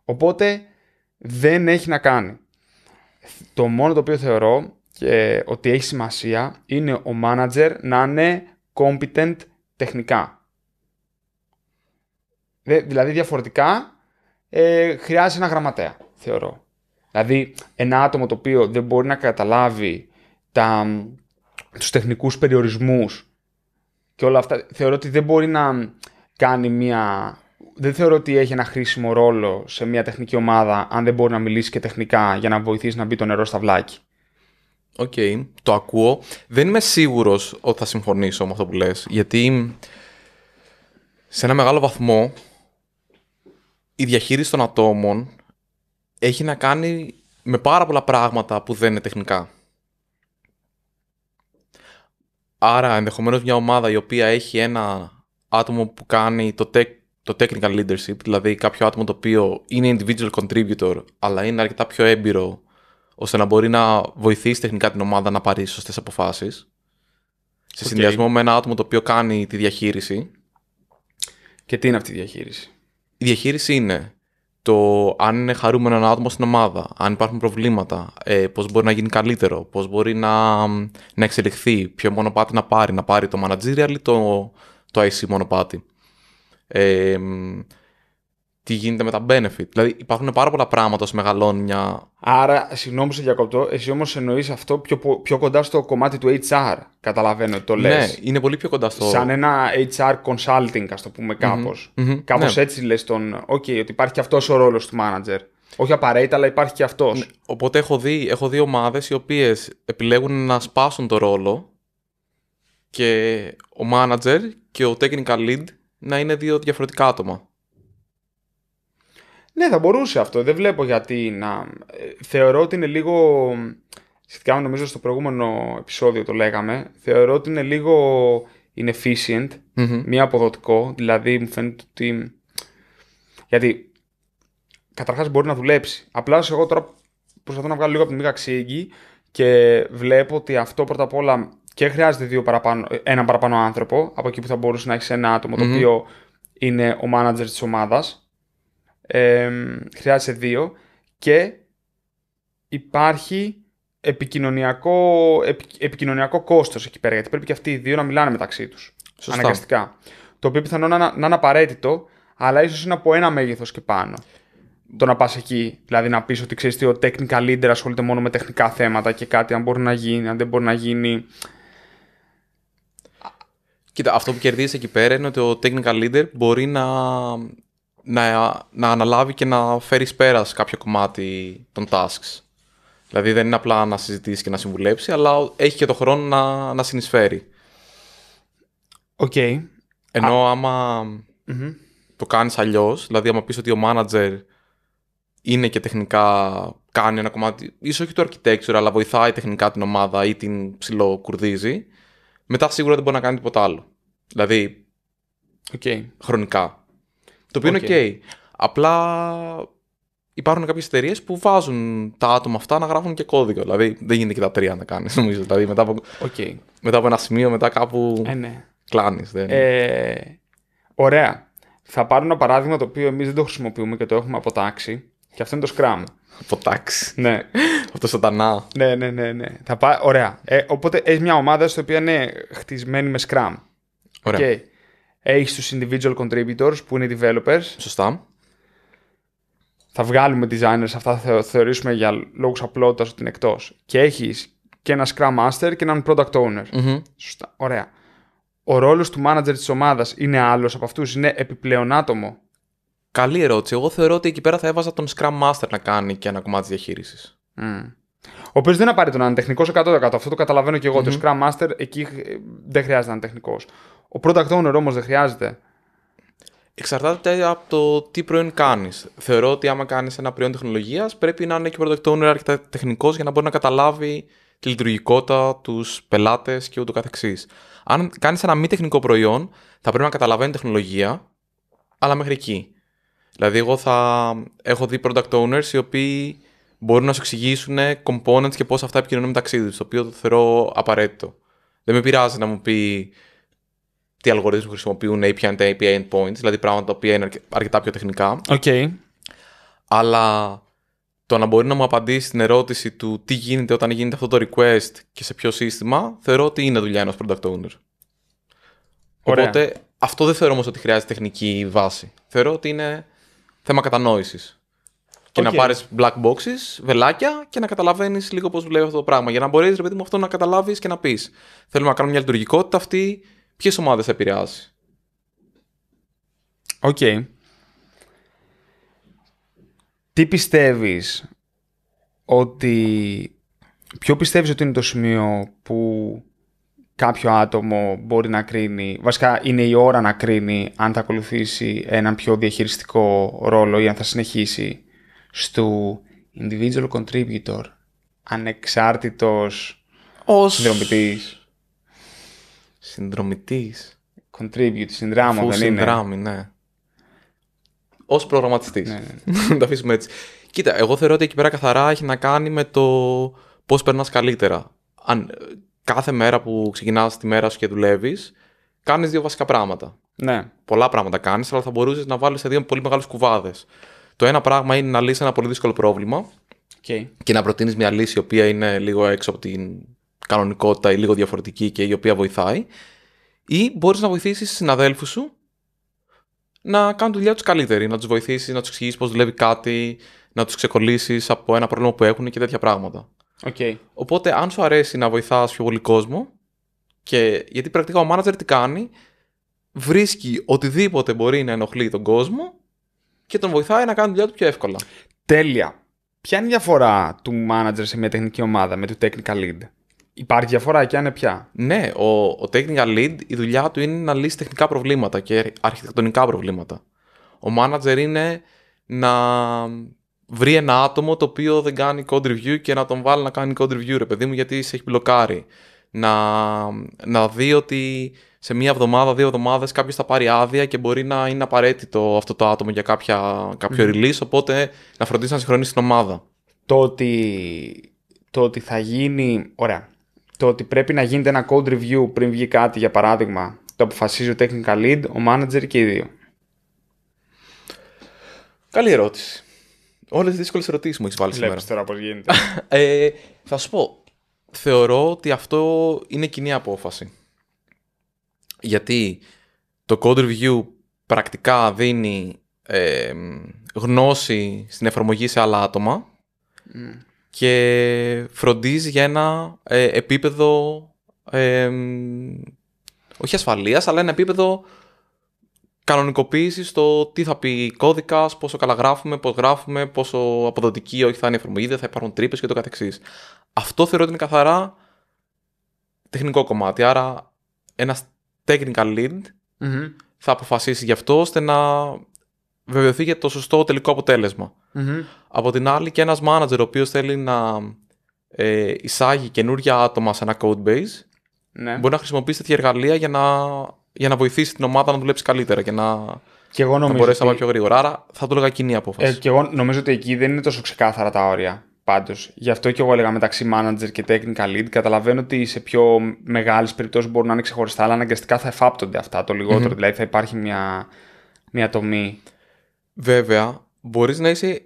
Οπότε δεν έχει να κάνει. Το μόνο το οποίο θεωρώ και ότι έχει σημασία είναι ο manager να είναι competent τεχνικά. Δηλαδή διαφορετικά ε, χρειάζεται ένα γραμματέα, θεωρώ. Δηλαδή, ένα άτομο το οποίο δεν μπορεί να καταλάβει τα, τους τεχνικούς περιορισμούς και όλα αυτά, θεωρώ ότι δεν μπορεί να κάνει μια... Δεν θεωρώ ότι έχει ένα χρήσιμο ρόλο σε μια τεχνική ομάδα αν δεν μπορεί να μιλήσει και τεχνικά για να βοηθήσει να μπει το νερό στα βλάκι. Οκ, okay, το ακούω. Δεν είμαι σίγουρος ότι θα συμφωνήσω με αυτό που λες, γιατί σε ένα μεγάλο βαθμό η διαχείριση των ατόμων έχει να κάνει με πάρα πολλά πράγματα που δεν είναι τεχνικά. Άρα ενδεχομένως μια ομάδα η οποία έχει ένα άτομο που κάνει το, tech, το technical leadership, δηλαδή κάποιο άτομο το οποίο είναι individual contributor, αλλά είναι αρκετά πιο έμπειρο ώστε να μπορεί να βοηθήσει τεχνικά την ομάδα να πάρει σωστές αποφάσεις. Σε συνδυασμό με ένα άτομο το οποίο κάνει τη διαχείριση. Και τι είναι αυτή η διαχείριση. Η διαχείριση είναι το αν είναι χαρούμενο ένα άτομο στην ομάδα, αν υπάρχουν προβλήματα, ε, πώς πώ μπορεί να γίνει καλύτερο, πώς μπορεί να, να εξελιχθεί, ποιο μονοπάτι να πάρει, να πάρει το managerial ή το, το IC μονοπάτι. Ε, τι γίνεται με τα benefit. Δηλαδή υπάρχουν πάρα πολλά πράγματα όσο μεγαλώνει μια. Άρα, συγγνώμη που σε διακοπτώ, εσύ όμως εννοείς αυτό πιο, πιο κοντά στο κομμάτι του HR. Καταλαβαίνω ότι το λε. Ναι, είναι πολύ πιο κοντά στο. Σαν ένα HR consulting, ας το πούμε κάπω. Κάπω ναι. έτσι λες τον. Οκ, okay, ότι υπάρχει και αυτός ο ρόλος του manager. Όχι απαραίτητα, αλλά υπάρχει και αυτός. Ναι. Οπότε έχω δει, έχω δει ομάδες οι οποίες επιλέγουν να σπάσουν το ρόλο και ο manager και ο technical lead να είναι δύο διαφορετικά άτομα. Ναι, θα μπορούσε αυτό. Δεν βλέπω γιατί να. Ε, θεωρώ ότι είναι λίγο. Σχετικά με νομίζω στο προηγούμενο επεισόδιο το λέγαμε. Θεωρώ ότι είναι λίγο inefficient, mm μη αποδοτικό. Δηλαδή μου φαίνεται ότι. Γιατί. Καταρχάς μπορεί να δουλέψει. Απλά εγώ τώρα προσπαθώ να βγάλω λίγο από τη μήκα και βλέπω ότι αυτό πρώτα απ' όλα και χρειάζεται δύο παραπάνω, ε, έναν παραπάνω άνθρωπο από εκεί που θα μπορούσε να έχεις ένα το οποίο είναι ο manager της ομάδας ε, χρειάζεσαι δύο και υπάρχει επικοινωνιακό, κόστο κόστος εκεί πέρα γιατί πρέπει και αυτοί οι δύο να μιλάνε μεταξύ τους Σωστά. αναγκαστικά. Το οποίο πιθανόν να, να είναι απαραίτητο αλλά ίσως είναι από ένα μέγεθος και πάνω το να πας εκεί. Δηλαδή να πεις ότι ξέρεις ότι ο technical leader ασχολείται μόνο με τεχνικά θέματα και κάτι αν μπορεί να γίνει, αν δεν μπορεί να γίνει. Κοίτα, αυτό που κερδίζεις εκεί πέρα είναι ότι ο technical leader μπορεί να να, να αναλάβει και να φέρει πέρα κάποιο κομμάτι των tasks. Δηλαδή δεν είναι απλά να συζητήσει και να συμβουλέψει, αλλά έχει και το χρόνο να, να συνεισφέρει. Οκ. Ενώ αμα το κάνεις αλλιώς, δηλαδή άμα πεις ότι ο manager είναι και τεχνικά κάνει ένα κομμάτι, ίσως όχι το architecture, αλλά βοηθάει τεχνικά την ομάδα ή την ψιλοκουρδίζει, μετά σίγουρα δεν μπορεί να κάνει τίποτα άλλο. Δηλαδή, okay. χρονικά. Το οποίο okay. είναι OK. Απλά υπάρχουν κάποιες εταιρείες που βάζουν τα άτομα αυτά να γράφουν και κώδικο. Δηλαδή δεν γίνεται και τα τρία να κάνεις, *laughs* νομίζω. Δηλαδή μετά από, okay. μετά από ένα σημείο, μετά κάπου. Ε, ναι. Κλάνεις. Ε, ωραία. Θα πάρω ένα παράδειγμα το οποίο εμείς δεν το χρησιμοποιούμε και το έχουμε αποτάξει Και αυτό είναι το Scrum. Αποτάξει, Ναι. Αυτό Ναι, ναι, ναι. ναι. Θα πά... Ωραία. Ε, οπότε έχει μια ομάδα στην οποία είναι χτισμένη με Scrum. Ωραία. Έχεις τους individual contributors που είναι developers. Σωστά. Θα βγάλουμε designers, αυτά θα θεωρήσουμε για λόγους απλότητας ότι είναι εκτός. Και έχεις και ένα scrum master και έναν product owner. Σωστά. Ωραία. Ο ρόλος του manager της ομάδας είναι άλλος από αυτούς, είναι επιπλέον άτομο. Καλή ερώτηση. Εγώ θεωρώ ότι εκεί πέρα θα έβαζα τον Scrum Master να κάνει και ένα κομμάτι διαχείριση. Ο οποίος δεν απαραίτητο να είναι τεχνικός 100%. Αυτό το καταλαβαίνω και εγω mm-hmm. Το Scrum Master εκεί ε, δεν χρειάζεται να είναι τεχνικός. Ο product owner όμως δεν χρειάζεται. Εξαρτάται από το τι προϊόν κάνεις. Θεωρώ ότι άμα κάνεις ένα προϊόν τεχνολογίας, πρέπει να είναι και product owner αρκετά τεχνικός για να μπορεί να καταλάβει τη λειτουργικότητα, τους πελάτες και ούτω καθεξής. Αν κάνεις ένα μη τεχνικό προϊόν, θα πρέπει να καταλαβαίνει τεχνολογία, αλλά μέχρι εκεί. Δηλαδή, εγώ θα έχω δει product owners οι οποίοι μπορούν να σου εξηγήσουν components και πώς αυτά επικοινωνούν μεταξύ τους, το οποίο το θεωρώ απαραίτητο. Δεν με πειράζει να μου πει τι αλγορίθμους χρησιμοποιούν ή ποια είναι τα API endpoints, δηλαδή πράγματα τα οποία είναι αρκετά πιο τεχνικά. Okay. Αλλά το να μπορεί να μου απαντήσει την ερώτηση του τι γίνεται όταν γίνεται αυτό το request και σε ποιο σύστημα, θεωρώ ότι είναι δουλειά ενός product owner. Ωραία. Οπότε αυτό δεν θεωρώ όμως ότι χρειάζεται τεχνική βάση. Θεωρώ ότι είναι θέμα κατανόησης. Και να πάρεις black boxes, βελάκια και να καταλαβαίνεις λίγο πώς δουλεύει αυτό το πράγμα. Για να μπορέσει ρε παιδί μου, αυτό να καταλάβεις και να πεις. Θέλουμε να κάνουμε μια λειτουργικότητα αυτή. Ποιες ομάδες θα επηρεάσει. Οκ. Okay. Τι πιστεύεις ότι... Ποιο πιστεύεις ότι είναι το σημείο που κάποιο άτομο μπορεί να κρίνει, βασικά είναι η ώρα να κρίνει αν θα ακολουθήσει έναν πιο διαχειριστικό ρόλο ή αν θα συνεχίσει στο individual contributor ανεξάρτητος ως... συνδρομητής. Συνδρομητής. Contribute, συνδράμω Φου δεν συνδράμι, ναι. Ως προγραμματιστής. Ναι, ναι, ναι. Να το αφήσουμε έτσι. Κοίτα, εγώ θεωρώ ότι εκεί πέρα καθαρά έχει να κάνει με το πώς περνάς καλύτερα. Αν ε, κάθε μέρα που ξεκινάς τη μέρα σου και δουλεύεις, κάνεις δύο βασικά πράγματα. Ναι. Πολλά πράγματα κάνεις, αλλά θα μπορούσες να βάλεις σε δύο πολύ μεγάλους κουβάδες. Το ένα πράγμα είναι να λύσει ένα πολύ δύσκολο πρόβλημα okay. και να προτείνεις μια λύση η οποία είναι λίγο έξω από την κανονικότητα ή λίγο διαφορετική και η οποία βοηθάει. Ή μπορείς να βοηθήσεις συναδέλφους σου να κάνουν τη δουλειά τους καλύτερη, να τους βοηθήσεις, να τους εξηγήσεις πώς δουλεύει κάτι, να τους ξεκολλήσεις από ένα πρόβλημα που έχουν και τέτοια πράγματα. Okay. Οπότε, αν σου αρέσει να βοηθάς πιο πολύ κόσμο, και γιατί πρακτικά ο manager τι κάνει, βρίσκει οτιδήποτε μπορεί να ενοχλεί τον κόσμο και τον βοηθάει να κάνει τη δουλειά του πιο εύκολα. Τέλεια. Ποια είναι η διαφορά του manager σε μια τεχνική ομάδα με του technical lead. Υπάρχει διαφορά και αν είναι πια. Ναι, ο, ο technical lead η δουλειά του είναι να λύσει τεχνικά προβλήματα και αρχιτεκτονικά προβλήματα. Ο manager είναι να βρει ένα άτομο το οποίο δεν κάνει code review και να τον βάλει να κάνει code review, ρε παιδί μου, γιατί σε έχει μπλοκάρει. Να, να δει ότι σε μία εβδομάδα, δύο εβδομάδες κάποιος θα πάρει άδεια και μπορεί να είναι απαραίτητο αυτό το άτομο για κάποια, κάποιο mm. release. Οπότε να φροντίσει να συγχρονίσει την ομάδα. Το ότι, το ότι θα γίνει. Ωραία. Το ότι πρέπει να γίνεται ένα code review πριν βγει κάτι, για παράδειγμα, το αποφασίζει ο technical lead, ο manager και οι δύο. Καλή ερώτηση. Όλες τις δύσκολες ερωτήσεις μου έχεις βάλει Βλέπεις σήμερα. τώρα πώς γίνεται. *laughs* ε, θα σου πω. Θεωρώ ότι αυτό είναι κοινή απόφαση γιατί το code review πρακτικά δίνει ε, γνώση στην εφαρμογή σε άλλα άτομα mm. και φροντίζει για ένα ε, επίπεδο ε, όχι ασφαλείας, αλλά ένα επίπεδο κανονικοποίησης στο τι θα πει κώδικα, πόσο καλά γράφουμε, πώς γράφουμε, πώς αποδοτική ή όχι θα είναι εφαρμογή, δεν θα υπάρχουν τρύπες και το καθεξής. Αυτό θεωρώ ότι είναι καθαρά τεχνικό κομμάτι. Άρα, ένας technical lead mm θα αποφασίσει γι' αυτό ώστε να βεβαιωθεί για το σωστό τελικό αποτέλεσμα. Mm-hmm. Από την άλλη και ένας manager ο οποίος θέλει να ε, εισάγει καινούργια άτομα σε ένα code base ναι. μπορεί να χρησιμοποιήσει τέτοια εργαλεία για να, για να βοηθήσει την ομάδα να δουλέψει καλύτερα και να, και εγώ να μπορέσει ότι... να πάει πιο γρήγορα. Άρα θα το έλεγα κοινή απόφαση. Ε, και εγώ νομίζω ότι εκεί δεν είναι τόσο ξεκάθαρα τα όρια. Πάντως, γι' αυτό και εγώ έλεγα μεταξύ manager και technical lead. Καταλαβαίνω ότι σε πιο μεγάλες περιπτώσεις μπορούν να είναι ξεχωριστά, αλλά αναγκαστικά θα εφάπτονται αυτά το λιγότερο. Δηλαδή, θα υπάρχει μια, μια τομή. Βέβαια, μπορείς να είσαι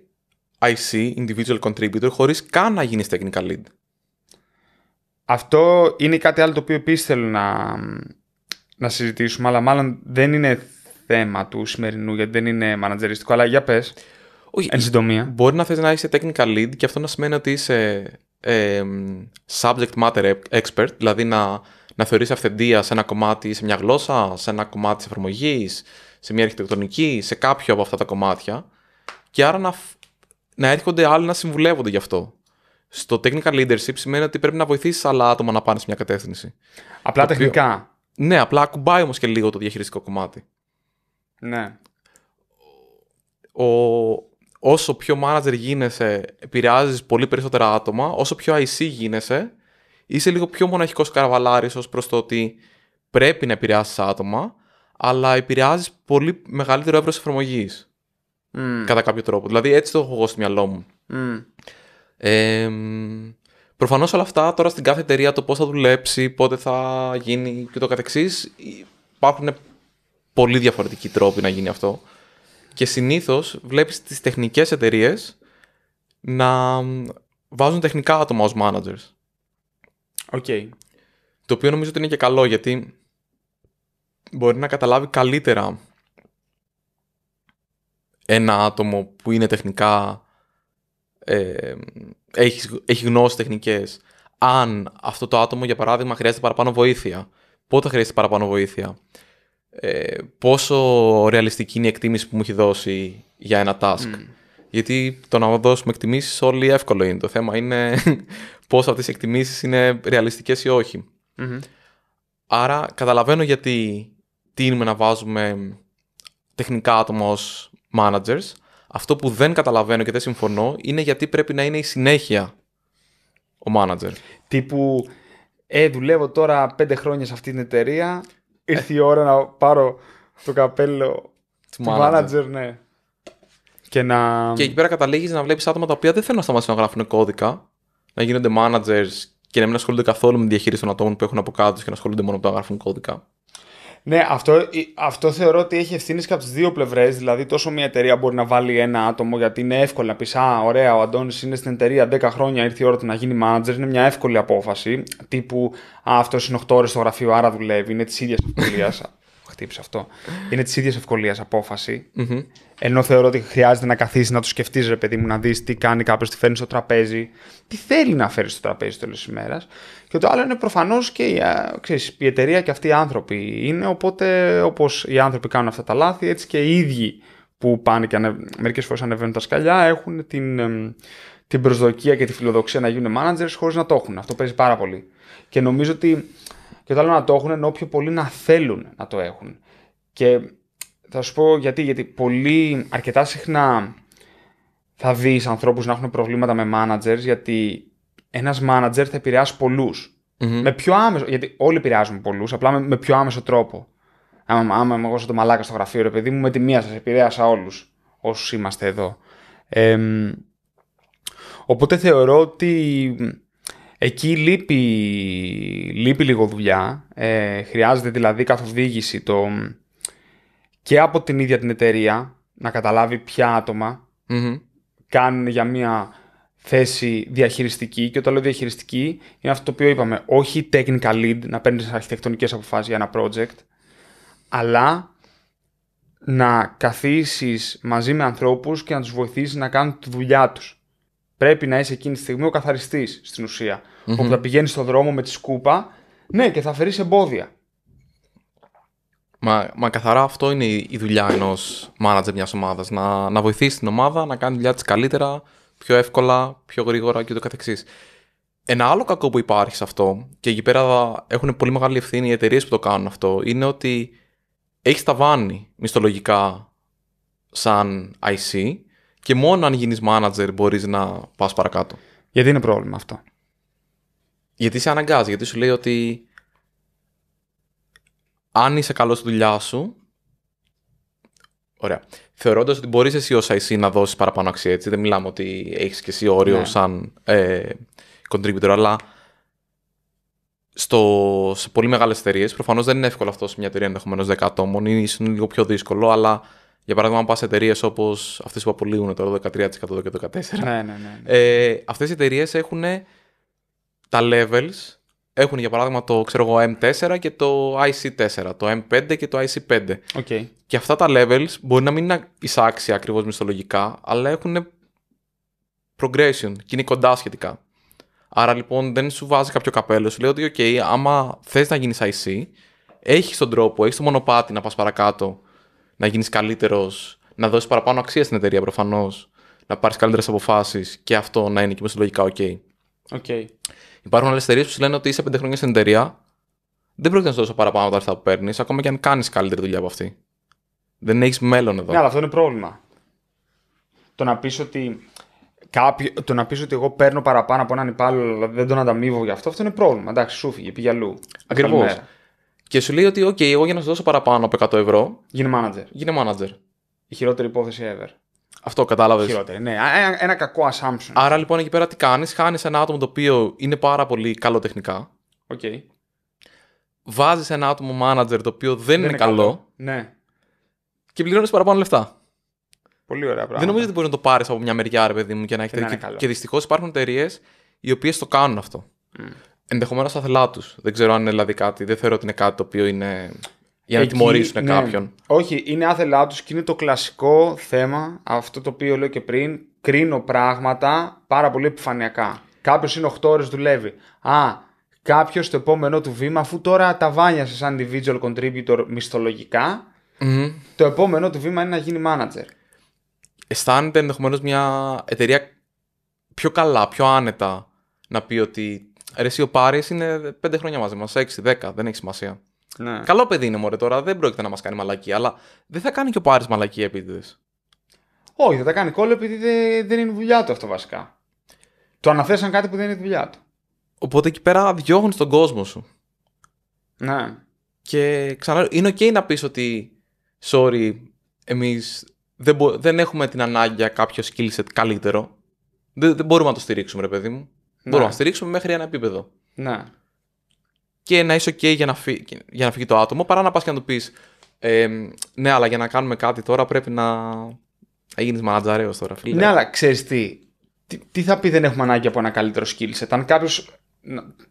IC, individual contributor, χωρίς καν να γίνεις technical lead. Αυτό είναι κάτι άλλο το οποίο επίσης θέλω να, να συζητήσουμε, αλλά μάλλον δεν είναι θέμα του σημερινού, γιατί δεν είναι μανατζεριστικό. Αλλά για πες. Όχι, εν Μπορεί να θες να είσαι technical lead και αυτό να σημαίνει ότι είσαι ε, subject matter e- expert, δηλαδή να, να θεωρείς αυθεντία σε ένα κομμάτι, σε μια γλώσσα, σε ένα κομμάτι της εφαρμογής, σε μια αρχιτεκτονική, σε κάποιο από αυτά τα κομμάτια και άρα να, να έρχονται άλλοι να συμβουλεύονται γι' αυτό. Στο technical leadership σημαίνει ότι πρέπει να βοηθήσεις άλλα άτομα να πάνε σε μια κατεύθυνση. Απλά τεχνικά. ναι, απλά ακουμπάει όμως και λίγο το διαχειριστικό κομμάτι. Ναι. Ο, όσο πιο manager γίνεσαι, επηρεάζεις πολύ περισσότερα άτομα. Όσο πιο IC γίνεσαι, είσαι λίγο πιο μοναχικός καραβαλάρη ως προς το ότι πρέπει να επηρεάσεις άτομα, αλλά επηρεάζεις πολύ μεγαλύτερο εύρος εφαρμογής. Mm. Κατά κάποιο τρόπο. Δηλαδή, έτσι το έχω εγώ στο μυαλό μου. Mm. Ε, Προφανώς όλα αυτά τώρα στην κάθε εταιρεία, το πώς θα δουλέψει, πότε θα γίνει και το υπάρχουν πολύ διαφορετικοί τρόποι να γίνει αυτό. Και συνήθως βλέπεις τις τεχνικές εταιρείες να βάζουν τεχνικά άτομα ως managers. Οκ. Okay. Το οποίο νομίζω ότι είναι και καλό γιατί μπορεί να καταλάβει καλύτερα ένα άτομο που είναι τεχνικά ε, έχεις, έχει γνώσεις τεχνικές αν αυτό το άτομο για παράδειγμα χρειάζεται παραπάνω βοήθεια πότε χρειάζεται παραπάνω βοήθεια ε, πόσο ρεαλιστική είναι η εκτίμηση που μου έχει δώσει για ένα task. Mm. Γιατί το να δώσουμε εκτιμήσεις όλοι εύκολο είναι. Το θέμα είναι *laughs* πόσο αυτές οι εκτιμήσεις είναι ρεαλιστικές ή οχι mm-hmm. Άρα καταλαβαίνω γιατί τίνουμε να βάζουμε τεχνικά άτομα ως managers. Αυτό που δεν καταλαβαίνω και δεν συμφωνώ είναι γιατί πρέπει να είναι η συνέχεια ο manager. Τύπου, ε, δουλεύω τώρα πέντε χρόνια σε αυτή την εταιρεία ήρθε η ώρα να πάρω το καπέλο του manager, ναι. Και, να... και εκεί πέρα καταλήγεις να βλέπεις άτομα τα οποία δεν θέλουν να σταματήσουν να γράφουν κώδικα, να γίνονται managers και να μην ασχολούνται καθόλου με τη διαχείριση των ατόμων που έχουν από κάτω και να ασχολούνται μόνο με το να γράφουν κώδικα. Ναι, αυτό, ε, αυτό θεωρώ ότι έχει ευθύνη και από τις δύο πλευρές. Δηλαδή, τόσο μια εταιρεία μπορεί να βάλει ένα άτομο, γιατί είναι εύκολο να πεις: Α, ωραία, ο Αντώνης είναι στην εταιρεία 10 χρόνια, ήρθε η ώρα του να γίνει manager. Είναι μια εύκολη απόφαση. Τύπου, Α, αυτός είναι 8 ώρες στο γραφείο, άρα δουλεύει, είναι της ίδιας *laughs* ευκολία αυτό. Είναι της ίδιας ευκολίας απόφαση. Ενώ θεωρώ ότι χρειάζεται να καθίσεις να το σκεφτείς, ρε παιδί μου, να δεις τι κάνει κάποιος, τι φέρνει στο τραπέζι, τι θέλει να φέρει στο τραπέζι τέλος ημέρας. Και το άλλο είναι προφανώς και η, ξέρεις, εταιρεία και αυτοί οι άνθρωποι είναι. Οπότε, όπως οι άνθρωποι κάνουν αυτά τα λάθη, έτσι και οι ίδιοι που πάνε και ανε... μερικές φορές ανεβαίνουν τα σκαλιά έχουν την, την προσδοκία και τη φιλοδοξία να γίνουν managers χωρίς να το έχουν. Αυτό παίζει πάρα πολύ. Και νομίζω ότι και το άλλο να το έχουν ενώ πιο πολλοί να θέλουν να το έχουν. Και θα σου πω γιατί, γιατί πολύ αρκετά συχνά θα δεις ανθρώπους να έχουν προβλήματα με managers γιατί ένας manager θα επηρεάσει Με πιο άμεσο, γιατί όλοι επηρεάζουν πολλούς, απλά με, πιο άμεσο τρόπο. Άμα, άμα εγώ στο μαλάκα στο γραφείο, ρε παιδί μου, με τη μία σας επηρέασα όλους όσους είμαστε εδώ. οπότε θεωρώ ότι Εκεί λείπει, λείπει λίγο δουλειά. Ε, χρειάζεται δηλαδή καθοδήγηση το, και από την ίδια την εταιρεία να καταλάβει ποια ατομα κάνουν για μια θέση διαχειριστική. Και όταν λέω διαχειριστική, είναι αυτό το οποίο είπαμε. Όχι technical lead, να παίρνεις αρχιτεκτονικές αποφάσεις για ένα project, αλλά να καθίσεις μαζί με ανθρώπους και να τους βοηθήσεις να κάνουν τη δουλειά τους. Πρέπει να είσαι εκείνη τη στιγμή ο καθαριστής στην ουσια mm-hmm. Όπου θα πηγαίνεις στον δρόμο με τη σκούπα, ναι, και θα αφαιρείς εμπόδια. Μα, μα καθαρά αυτό είναι η δουλειά ενός manager μιας ομάδας. Να, να βοηθήσει την ομάδα να κάνει δουλειά της καλύτερα, πιο εύκολα, πιο γρήγορα κ.ο.κ. Ένα άλλο κακό που υπάρχει σε αυτό, και εκεί πέρα έχουν πολύ μεγάλη ευθύνη οι εταιρείες που το κάνουν αυτό, είναι ότι έχεις ταβάνι μισθολογικά σαν IC και μόνο αν γίνεις manager μπορείς να πας παρακάτω. Γιατί είναι πρόβλημα αυτό. Γιατί σε αναγκάζει, γιατί σου λέει ότι αν είσαι καλός στη δουλειά σου. Ωραία. Θεωρώντας ότι μπορείς εσύ ως IC να δώσεις παραπάνω αξία, έτσι. Δεν μιλάμε ότι έχεις και εσύ όριο ναι. σαν ε, contributor, αλλά στο, σε πολύ μεγάλες εταιρείες. Προφανώς δεν είναι εύκολο αυτό σε μια εταιρεία ενδεχομένως 10 ατόμων, είναι λίγο πιο δύσκολο, αλλά για παράδειγμα, αν πας σε εταιρείες όπως αυτές που απολύουν τώρα το 13% και το 14%. Ναι, ναι, ναι, ναι. Ε, αυτές οι εταιρείες έχουν τα levels. Έχουν για παράδειγμα το ξέρω εγώ, M4 και το IC4, το M5 και το IC5. Okay. Και αυτά τα levels μπορεί να μην είναι εισάξια ακριβώς μισθολογικά, αλλά έχουν progression και είναι κοντά σχετικά. Άρα λοιπόν δεν σου βάζει κάποιο καπέλο, σου λέει ότι, OK, άμα θες να γίνεις IC, έχεις τον τρόπο, έχεις το μονοπάτι να πας παρακάτω να γίνεις καλύτερος, να δώσεις παραπάνω αξία στην εταιρεία προφανώς, να πάρεις καλύτερες αποφάσεις και αυτό να είναι και μεσολογικά οκ. okay. Υπάρχουν άλλες εταιρείες που σου λένε ότι είσαι πεντε χρόνια στην εταιρεία, δεν πρόκειται να σου δώσω παραπάνω τα λεφτά που παίρνεις, ακόμα και αν κάνεις καλύτερη δουλειά από αυτή. Δεν έχεις μέλλον εδώ. Ναι, αλλά αυτό είναι πρόβλημα. Το να πεις ότι κάποιο, το να πεις ότι εγώ παίρνω παραπάνω από έναν υπάλληλο, αλλά δεν τον ανταμείβω για αυτό, αυτό είναι πρόβλημα. Εντάξει, σου φύγει, πήγε αλλού. Ακριβώ. Και σου λέει ότι, OK, εγώ για να σου δώσω παραπάνω από 100 ευρώ. Γίνε manager. Γίνε manager. Η χειρότερη υπόθεση ever. Αυτό κατάλαβες. Χειρότερη, ναι. Ένα, ένα κακό assumption. Άρα λοιπόν εκεί πέρα τι κάνεις. Χάνεις ένα άτομο το οποίο είναι πάρα πολύ καλό τεχνικά. Οκ. Okay. Βάζεις ένα άτομο manager το οποίο δεν, είναι, καλό. Ναι. Και πληρώνεις παραπάνω λεφτά. Πολύ ωραία πράγματα. Δεν νομίζω ότι μπορείς να το πάρεις από μια μεριά, ρε παιδί μου, και να έχεις Και, και δυστυχώς υπάρχουν εταιρείες οι οποίες το κάνουν αυτό ενδεχομένω τα τους. Δεν ξέρω αν είναι δηλαδή κάτι. Δεν θεωρώ ότι είναι κάτι το οποίο είναι. Για να Εκεί, τιμωρήσουν ναι. κάποιον. Όχι, είναι άθελά τους και είναι το κλασικό θέμα, αυτό το οποίο λέω και πριν. Κρίνω πράγματα πάρα πολύ επιφανειακά. Κάποιος είναι 8 ώρες δουλεύει. Α, κάποιος το επόμενό του βήμα, αφού τώρα τα βάνιασε σαν individual contributor μισθολογικα το επόμενό του βήμα είναι να γίνει manager. Αισθάνεται ενδεχομένως μια εταιρεία πιο καλά, πιο άνετα να πει ότι Ρε, εσύ ο Πάρης είναι πέντε χρόνια μαζί μας, 6, 10, δεν έχει σημασία. Ναι. Καλό παιδί είναι μωρέ τώρα, δεν πρόκειται να μας κάνει μαλακή, αλλά δεν θα κάνει και ο Πάρης μαλακή επίτηδε. Όχι, θα τα κάνει κόλλο επειδή δεν είναι δουλειά του αυτό βασικά. Το αναθέσαν κάτι που δεν είναι δουλειά του. Οπότε εκεί πέρα διώχνεις τον κόσμο σου. Ναι. Και ξανά, είναι ok να πεις ότι sorry, εμείς δεν, δεν έχουμε την ανάγκη για κάποιο skill set καλύτερο. Δεν, δεν μπορούμε να το στηρίξουμε, ρε παιδί μου. Μπορούμε ναι. να στηρίξουμε μέχρι ένα επίπεδο. Να. Και να είσαι OK για να, φύ... για να φύγει το άτομο, παρά να πας και να του πεις ε, Ναι, αλλά για να κάνουμε κάτι τώρα πρέπει να. Έγινε γίνει τώρα, φίλε. Ναι, αλλά ξέρεις τι. τι. θα πει δεν έχουμε ανάγκη από ένα καλύτερο skill set. Αν κάποιος.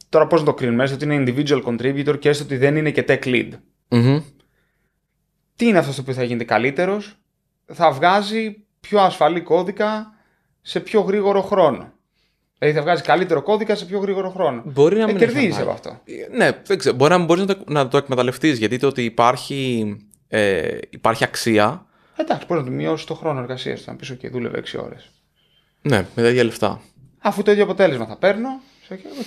Τώρα πώς να το κρίνουμε, έστω ότι είναι individual contributor και έστω ότι δεν είναι και tech lead. mm Τι είναι αυτός το οποίο θα γίνεται καλύτερος, θα βγάζει πιο ασφαλή κώδικα σε πιο γρήγορο χρόνο. Δηλαδή θα βγάζει καλύτερο κώδικα σε πιο γρήγορο χρόνο. Μπορεί να ε, μην κερδίζεις από αυτό. Ε, ναι, δεν ξέρω. Μπορεί να μπορείς να το, να εκμεταλλευτείς γιατί το ότι υπάρχει, ε, υπάρχει αξία. Εντάξει, μπορείς να του μειώσεις το χρόνο εργασίας του. Να πει: OK, δούλευε 6 ώρες. Ναι, με τα ίδια λεφτά. Αφού το ίδιο αποτέλεσμα θα παίρνω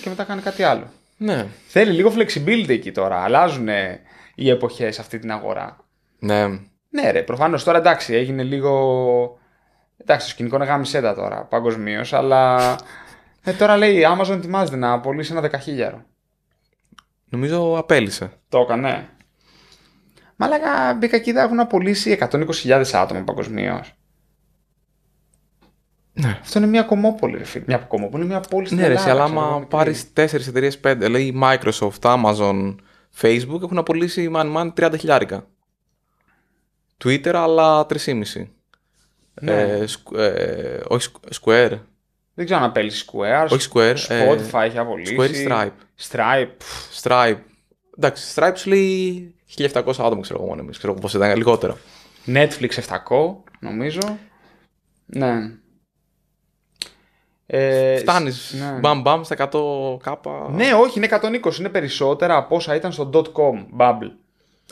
και μετά κάνει κάτι άλλο. Ναι. Θέλει λίγο flexibility εκεί τώρα. Αλλάζουν ε, οι εποχές αυτή την αγορά. Ναι. Ναι, ρε, προφανώς τώρα εντάξει, έγινε λίγο. Εντάξει, το σκηνικό είναι γάμισέτα τώρα παγκοσμίως, αλλά *laughs* Ε, τώρα λέει η Amazon ετοιμάζεται να πωλήσει ένα δεκαχίλιαρο. Νομίζω απέλησε. Το έκανε. Μα λέγα μπήκα και είδα έχουν απολύσει 120.000 άτομα παγκοσμίως. Ναι. Αυτό είναι μια κομμόπολη, ρε φίλε. Μια κομμόπολη, μια πόλη στην ναι, Ελλάδα. Ναι, αλλά άμα πάρει 4 εταιρείες, πέντε. λέει Microsoft, Amazon, Facebook, έχουν απολύσει man man 30 χιλιάρικα. Twitter, αλλά 3,5. Ναι. Ε, σκ, ε, όχι Square. Δεν ξέρω αν παίρνει Square. Όχι Square. Ε, Spotify ε, έχει απολύσει. Square Stripe. Stripe. Stripe. Εντάξει, Stripe σου λέει 1700 άτομα, ξέρω εγώ μόνο εμείς. Ξέρω πώς ήταν λιγότερο. Netflix 700, νομίζω. Ναι. Ε, Φτάνεις ναι. μπαμ μπαμ στα 100 κάπα. Ναι, όχι, είναι 120. Είναι περισσότερα από όσα ήταν στο .com bubble.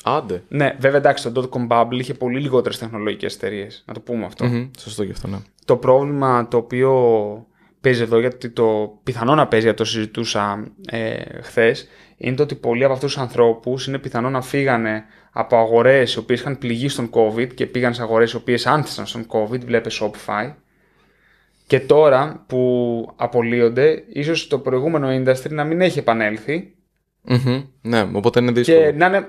Άντε. Ναι, βέβαια εντάξει, το .com bubble είχε πολύ λιγότερες τεχνολογικές εταιρείες. Να το πούμε αυτό. Mm-hmm. Σωστό και αυτό, ναι. Το πρόβλημα το οποίο παίζει εδώ, γιατί το πιθανό να παίζει, γιατί το συζητούσα ε, χθες, είναι το ότι πολλοί από αυτούς τους ανθρώπους είναι πιθανό να φύγανε από αγορές οι οποίες είχαν πληγεί στον COVID και πήγαν σε αγορές οι οποίες άνθησαν στον COVID, βλέπε Shopify. Και τώρα που απολύονται, ίσως το προηγούμενο industry να μην έχει επανέλθει. Mm-hmm. Ναι, οπότε είναι δύσκολο. Και να είναι,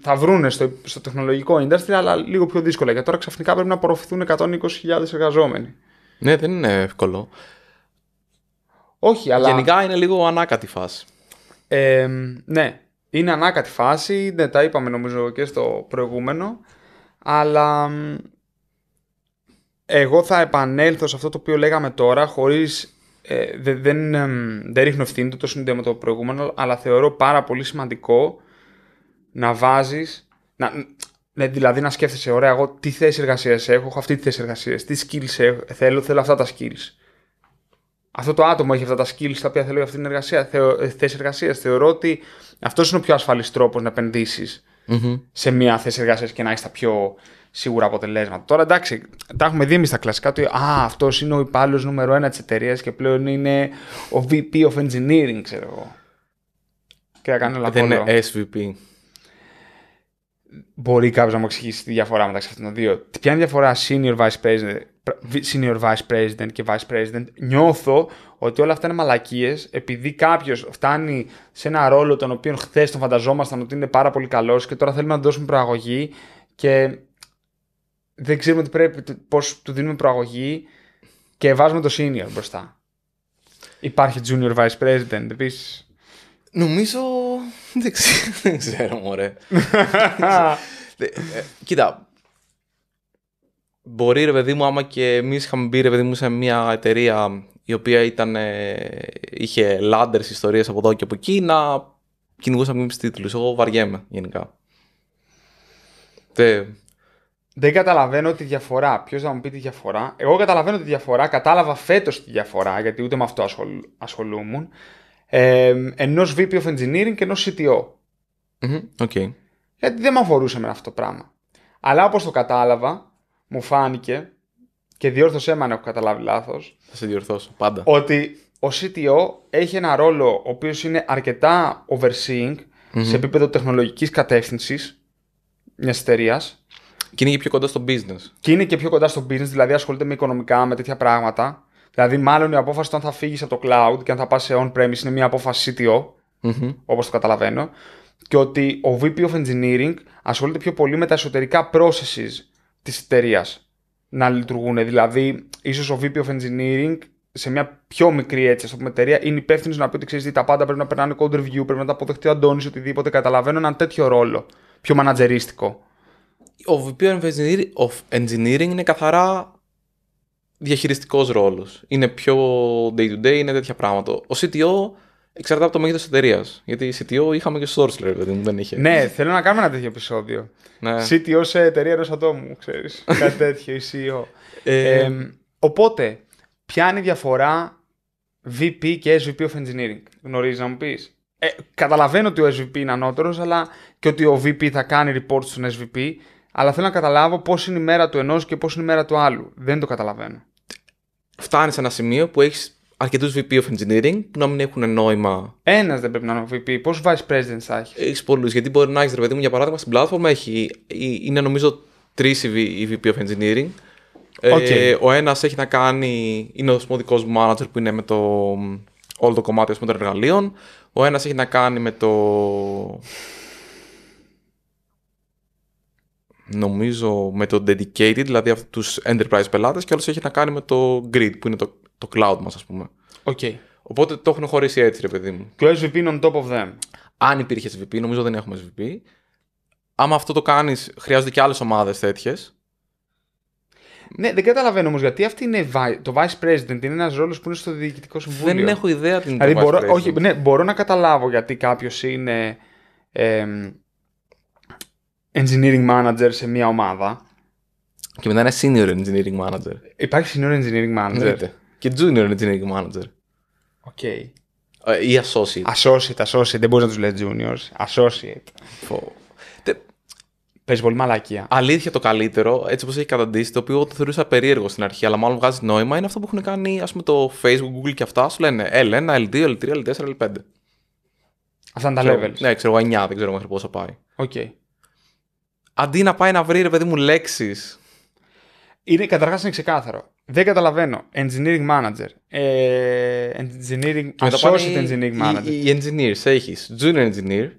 θα βρούνε στο, στο τεχνολογικό industry, αλλά λίγο πιο δύσκολα. Γιατί τώρα ξαφνικά πρέπει να απορροφηθούν 120.000 εργαζόμενοι. Ναι, δεν είναι εύκολο. Όχι, αλλά. Γενικά είναι λίγο ανάκατη φάση. ναι, είναι ανάκατη φάση. Ναι, τα είπαμε νομίζω και στο προηγούμενο. Αλλά εγώ θα επανέλθω σε αυτό το οποίο λέγαμε τώρα, Χωρίς ε, δεν, δεν, δεν ρίχνω ευθύνη το συνδέω με το προηγούμενο, αλλά θεωρώ πάρα πολύ σημαντικό να βάζεις. Να, ναι, δηλαδή να σκέφτεσαι, ωραία, εγώ τι θέση εργασίας έχω, αυτή τη θέση εργασίας, τι skills θέλω, θέλω αυτά τα skills αυτό το άτομο έχει αυτά τα skills τα οποία θέλω για αυτή την εργασία, θεω, ε, θέση εργασίας. Θεωρώ ότι αυτός είναι ο πιο ασφαλής τρόπος να επενδύσεις σε μια θέση εργασίας και να έχει τα πιο σίγουρα αποτελέσματα. Τώρα εντάξει, τα έχουμε δει εμείς κλασικά ότι Α, αυτός είναι ο υπάλληλος νούμερο ένα της εταιρείας και πλέον είναι ο VP of Engineering, ξέρω εγώ. Και θα κάνει όλα Δεν είναι SVP. Μπορεί κάποιος να μου εξηγήσει τη διαφορά μεταξύ αυτών των δύο. Ποια είναι η διαφορά senior vice president senior vice president και vice president, νιώθω ότι όλα αυτά είναι μαλακίες επειδή κάποιος φτάνει σε ένα ρόλο τον οποίο χθες τον φανταζόμασταν ότι είναι πάρα πολύ καλός και τώρα θέλουμε να του δώσουμε προαγωγή και δεν ξέρουμε τι πρέπει, πώς του δίνουμε προαγωγή και βάζουμε το senior μπροστά. Υπάρχει junior vice president επίσης. Νομίζω. *laughs* Δεν ξέρω, μωρέ. *laughs* Ε, κοίτα, μπορεί ρε παιδί μου, άμα και εμείς είχαμε μπει ρε παιδί μου σε μια εταιρεία η οποία ήταν, ε, είχε λάντερ ιστορίες από εδώ και από εκεί, να κυνηγούσαμε εμείς τίτλους. Εγώ βαριέμαι γενικά. Δεν καταλαβαίνω τη διαφορά. Ποιος θα μου πει τη διαφορά. Εγώ καταλαβαίνω τη διαφορά. Κατάλαβα φέτος τη διαφορά, γιατί ούτε με αυτό ασχολ, ασχολούμουν. Ε, ενός VP of Engineering και ενός CTO. mm Okay. Γιατί δεν με αφορούσε με αυτό το πράγμα. Αλλά όπως το κατάλαβα, μου φάνηκε και διόρθωσέ με αν έχω καταλάβει λάθος. Θα σε διορθώσω πάντα. Ότι ο CTO έχει ένα ρόλο ο οποίος είναι αρκετά overseeing σε επίπεδο τεχνολογικής κατεύθυνσης μιας εταιρείας. Και είναι και πιο κοντά στο business. Και είναι και πιο κοντά στο business, δηλαδή ασχολείται με οικονομικά, με τέτοια πράγματα. Δηλαδή, μάλλον η απόφαση του αν θα φύγεις από το cloud και αν θα πας σε on-premise είναι μια απόφαση CTO, mm-hmm. όπως το καταλαβαίνω. Και ότι ο VP of Engineering ασχολείται πιο πολύ με τα εσωτερικά processes Της εταιρείας να λειτουργούν. Δηλαδή, ίσως ο VP of Engineering σε μια πιο μικρή έτσι, ας πούμε, εταιρεία είναι υπεύθυνος να πει ότι ξέρεις τα πάντα πρέπει να περνάνε code review, πρέπει να τα αποδεχτεί ο Αντώνης, οτιδήποτε. Καταλαβαίνω έναν τέτοιο ρόλο. Πιο μανατζερίστικο. Ο VP of Engineering είναι καθαρά διαχειριστικός ρόλος. Είναι πιο day to day, είναι τέτοια πράγματα. Ο CTO εξαρτάται από το μέγεθος της εταιρείας. Γιατί η CTO είχαμε και στο Source, δηλαδή δεν είχε. Ναι, θέλω να κάνουμε ένα τέτοιο επεισόδιο. Ναι. CTO σε εταιρεία ενός ατόμου, ξέρεις. *laughs* Κάτι τέτοιο, ή CEO. Ε, ε, οπότε, ποια είναι η διαφορά VP και SVP of Engineering, γνωρίζεις να μου πεις. Ε, καταλαβαίνω ότι ο SVP είναι ανώτερος, αλλά και ότι ο VP θα κάνει report στον SVP. Αλλά θέλω να καταλάβω πώς είναι η μέρα του ενός και πώς είναι η μέρα του άλλου. Δεν το καταλαβαίνω. Φτάνεις σε ένα σημείο που έχεις αρκετούς VP of Engineering που να μην έχουν νόημα. Ένας δεν πρέπει να είναι VP. Πώ vice president θα έχεις. Έχεις πολλούς. Γιατί μπορεί να έχεις, ρε παιδί μου, για παράδειγμα, στην πλατφόρμα έχει, είναι νομίζω τρεις οι VP of Engineering. Okay. Ε, ο ένας έχει να κάνει, είναι ο δικό manager που είναι με το όλο το κομμάτι πούμε, των εργαλείων. Ο ένας έχει να κάνει με το. Νομίζω με το dedicated, δηλαδή αυτούς τους enterprise πελάτες, και άλλος έχει να κάνει με το grid, που είναι το το cloud μας ας πούμε. Okay. Οπότε το έχουν χωρίσει έτσι ρε παιδί μου. Το SVP είναι on top of them. Αν υπήρχε SVP, νομίζω δεν έχουμε SVP. Άμα αυτό το κάνεις χρειάζονται και άλλες ομάδες τέτοιες. Ναι, δεν καταλαβαίνω όμως γιατί αυτή είναι το vice president. Είναι ένας ρόλος που είναι στο διοικητικό συμβούλιο. Δεν έχω ιδέα την δηλαδή, μπορώ, vice όχι, ναι, μπορώ να καταλάβω γιατί κάποιος είναι ε, engineering manager σε μια ομάδα. Και μετά είναι senior engineering manager. Υπάρχει senior engineering manager. Ναι, και junior είναι generic manager. Οκ. Okay. Ε, ή associate. Associate, associate. Δεν μπορείς να τους λέει juniors. Associate. Φω. Παίζει πολύ μαλακία. Αλήθεια το καλύτερο, έτσι όπως έχει καταντήσει, το οποίο το θεωρούσα περίεργο στην αρχή, αλλά μάλλον βγάζει νόημα, είναι αυτό που έχουν κάνει ας πούμε, το Facebook, Google και αυτά. Σου λένε L1, L2, L3, L4, L5. Αυτά είναι τα levels. Ναι, ξέρω εγώ 9, δεν ξέρω μέχρι πόσο πάει. Οκ. Αντί να πάει να βρει, ρε παιδί μου, λέξεις είναι καταρχάς είναι ξεκάθαρο. Δεν καταλαβαίνω. Engineering manager. Ε, engineering. Και engineering manager. Οι, engineers έχει junior engineer,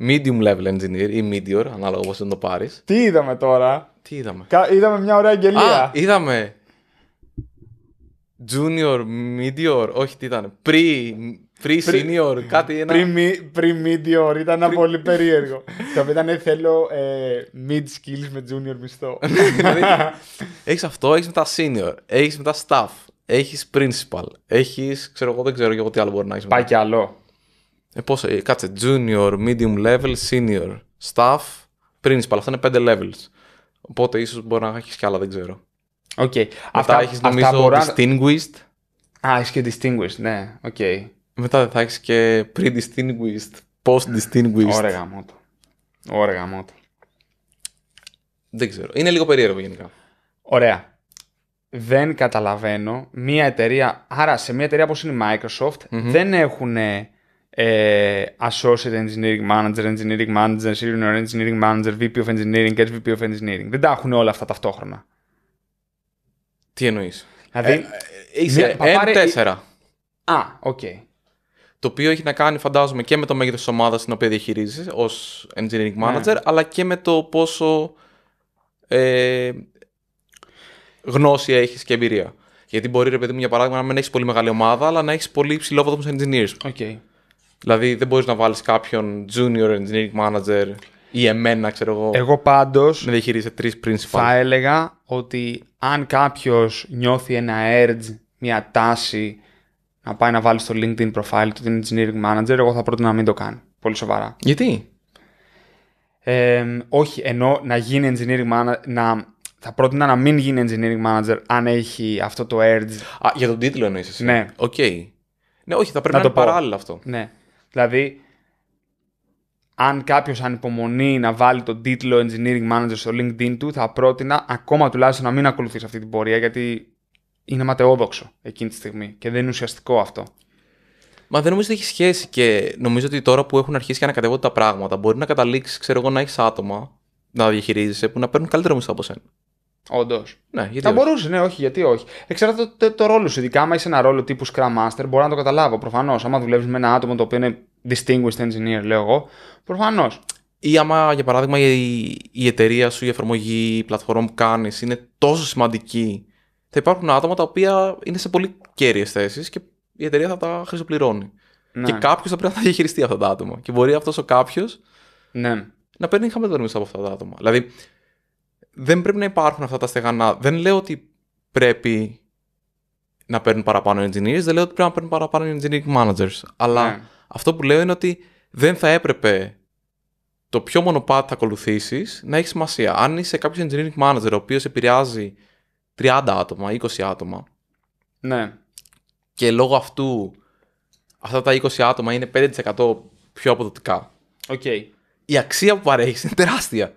medium level engineer ή meteor, ανάλογα πώ το πάρεις. Τι είδαμε τώρα. Τι είδαμε. Είδαμε μια ωραία αγγελία. Α, είδαμε. Junior, Meteor, όχι τι ήταν. Pre Free senior, κάτι ένα. Πριν medior, ήταν πολύ περίεργο. Το οποίο ήταν ε, θέλω ε, mid skills με junior μισθό. *laughs* Δηλαδή, έχεις αυτό, έχεις μετά senior, έχεις μετά staff, έχεις principal, έχεις. ξέρω εγώ, δεν ξέρω εγώ τι άλλο μπορεί να έχεις. Πάει κι άλλο. Ε, ε, κάτσε, junior, medium level, senior, staff, principal. Αυτά είναι πέντε levels. Οπότε ίσως μπορεί να έχεις κι άλλα, δεν ξέρω. Okay. Μετά έχει νομίζω αυτά distinguished. Α, έχεις και distinguished, ναι, οκ. Μετά θα έχεις και pre-distinguished, post-distinguished. Ωραία ωραια το. Ωραία το. Δεν ξέρω. Είναι λίγο περίεργο γενικά. Ωραία. Δεν καταλαβαίνω. Μια εταιρεία, άρα σε μια εταιρεία όπως είναι η Microsoft, δεν έχουν ε, associate engineering manager, engineering manager, senior engineering manager, VP of engineering και VP of engineering. Δεν τα έχουν όλα αυτά ταυτόχρονα. Τι εννοείς. Δηλαδή. Ε, εισαι N4. Α, οκ το οποίο έχει να κάνει, φαντάζομαι, και με το μέγεθος της ομάδας στην οποία διαχειρίζει ως engineering ναι. manager, αλλά και με το πόσο ε, γνώση έχεις και εμπειρία. Γιατί μπορεί, ρε παιδί μου, για παράδειγμα, να μην έχεις πολύ μεγάλη ομάδα, αλλά να έχεις πολύ υψηλόβαθμου engineers. Okay. Δηλαδή, δεν μπορείς να βάλεις κάποιον junior engineering manager ή εμένα, ξέρω εγώ. Εγώ πάντως Να διαχειρίζεσαι τρεις principal. Θα έλεγα ότι αν κάποιος νιώθει ένα urge, μια τάση να πάει να βάλει στο LinkedIn profile του την engineering manager, εγώ θα πρότεινα να μην το κάνει. Πολύ σοβαρά. Γιατί? Ε, όχι, ενώ να γίνει engineering manager, να, θα πρότεινα να μην γίνει engineering manager αν έχει αυτό το urge. Α, για τον τίτλο εννοείς εσύ. Ναι. Οκ. Okay. Ναι, όχι, θα πρέπει να, να το είναι παράλληλα αυτό. Ναι. Δηλαδή, αν κάποιος ανυπομονεί να βάλει τον τίτλο engineering manager στο LinkedIn του, θα πρότεινα ακόμα τουλάχιστον να μην ακολουθείς αυτή την πορεία, γιατί είναι ματαιόδοξο εκείνη τη στιγμή και δεν είναι ουσιαστικό αυτό. Μα δεν νομίζω ότι έχει σχέση και νομίζω ότι τώρα που έχουν αρχίσει και ανακατεύονται τα πράγματα, μπορεί να καταλήξεις, ξέρω εγώ, να έχεις άτομα να διαχειρίζεσαι που να παίρνουν καλύτερο μισθό από σένα. Όντως. Ναι, γιατί θα μπορούσε, ναι, όχι, γιατί όχι. Εξαρτάται το, το, το, ρόλο σου. Ειδικά, άμα είσαι ένα ρόλο τύπου Scrum Master, μπορώ να το καταλάβω. Προφανώς. Άμα δουλεύεις με ένα άτομο το οποίο είναι distinguished engineer, λέω εγώ, προφανώς. Ή άμα, για παράδειγμα, η, η εταιρεία σου, η εφαρμογή, η πλατφόρμα που κάνεις είναι τόσο σημαντική θα υπάρχουν άτομα τα οποία είναι σε πολύ κέρυες θέσεις και η εταιρεία θα τα χρησιμοποιώνει. Ναι. Και κάποιος θα πρέπει να τα διαχειριστεί αυτά τα άτομα. Και μπορεί αυτός ο κάποιος ναι. να παίρνει χαμηλότερη μισθό από αυτά τα άτομα. Δηλαδή, δεν πρέπει να υπάρχουν αυτά τα στεγανά. Δεν λέω ότι πρέπει να παίρνουν παραπάνω engineers, δεν λέω ότι πρέπει να παίρνουν παραπάνω engineering managers. Αλλά ναι. αυτό που λέω είναι ότι δεν θα έπρεπε το ποιο μονοπάτι θα ακολουθήσεις να έχει σημασία. Αν είσαι κάποιος engineering manager ο οποίος επηρεάζει 30 άτομα, 20 άτομα. Ναι. Και λόγω αυτού αυτά τα 20 άτομα είναι 5% πιο αποδοτικά. Οκ. Okay. Η αξία που παρέχεις είναι τεράστια.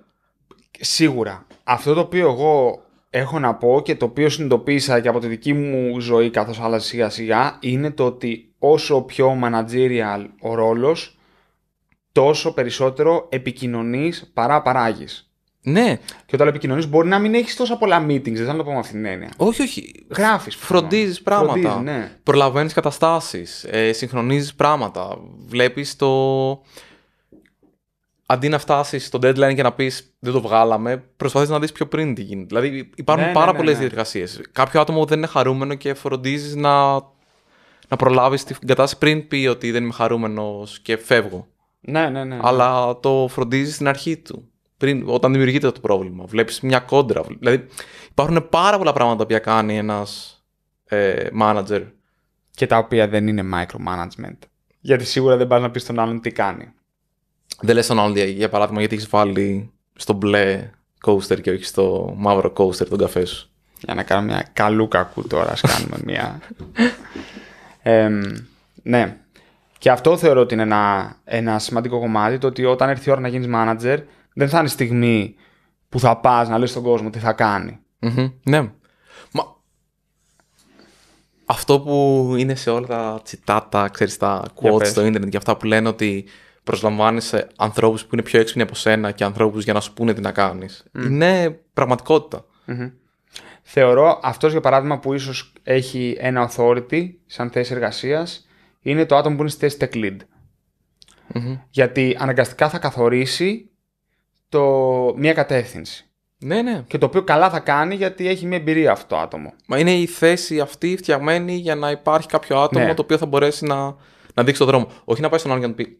Σίγουρα. Αυτό το οποίο εγώ έχω να πω και το οποίο συνειδητοποίησα και από τη δική μου ζωή καθώς άλλαζε σιγά σιγά είναι το ότι όσο πιο managerial ο ρόλος τόσο περισσότερο επικοινωνείς παρά παράγεις. Ναι. Και όταν επικοινωνείς, μπορεί να μην έχεις τόσα πολλά meetings, δεν θα το πω με αυτήν την έννοια. Όχι, όχι. Γράφεις. Φροντίζεις πράγματα. Φροντίζεις, ναι. Προλαβαίνεις καταστάσεις. Ε, Συγχρονίζεις πράγματα. Βλέπεις το. Αντί να φτάσεις στο deadline και να πεις δεν το βγάλαμε, προσπαθείς να δεις πιο πριν τι γίνεται. Δηλαδή υπάρχουν ναι, ναι πάρα ναι, πολλές ναι. διεργασίε. Κάποιο άτομο δεν είναι χαρούμενο και φροντίζεις να, να προλάβεις την κατάσταση πριν πει ότι δεν είμαι χαρούμενος και φεύγω. Ναι, ναι, ναι. ναι. Αλλά το φροντίζεις στην αρχή του πριν, όταν δημιουργείται το πρόβλημα. Βλέπεις μια κόντρα. Δηλαδή, υπάρχουν πάρα πολλά πράγματα τα οποία κάνει ένας ε, manager. Και τα οποία δεν είναι micromanagement. Γιατί σίγουρα δεν πας να πεις στον άλλον τι κάνει. Δεν λες τον άλλον, για παράδειγμα, γιατί έχεις βάλει στο μπλε coaster και όχι στο μαύρο coaster τον καφέ σου. Για να κάνω μια καλού κακού τώρα, ας κάνουμε *laughs* μια... Ε, ναι. Και αυτό θεωρώ ότι είναι ένα, ένα σημαντικό κομμάτι, το ότι όταν έρθει η ώρα να γίνεις manager, δεν θα είναι στιγμή που θα πας να λες στον κόσμο τι θα κανει Ναι. Αυτό που είναι σε όλα τα τσιτάτα, ξέρεις τα quotes στο ίντερνετ και αυτά που λένε ότι προσλαμβάνει ανθρώπους που είναι πιο έξυπνοι από σένα και ανθρώπους για να σου πούνε τι να κάνεις. Είναι Θεωρώ αυτός για παράδειγμα που ίσως έχει ένα authority σαν θέση εργασίας είναι το άτομο που είναι στη θέση tech lead. Γιατί αναγκαστικά θα καθορίσει το, μια κατεύθυνση. Ναι, ναι. Και το οποίο καλά θα κάνει γιατί έχει μια εμπειρία αυτό το άτομο. Μα είναι η θέση αυτή φτιαγμένη για να υπάρχει κάποιο άτομο ναι. το οποίο θα μπορέσει να, να δείξει τον δρόμο. Όχι να πάει στον άλλον και να πει.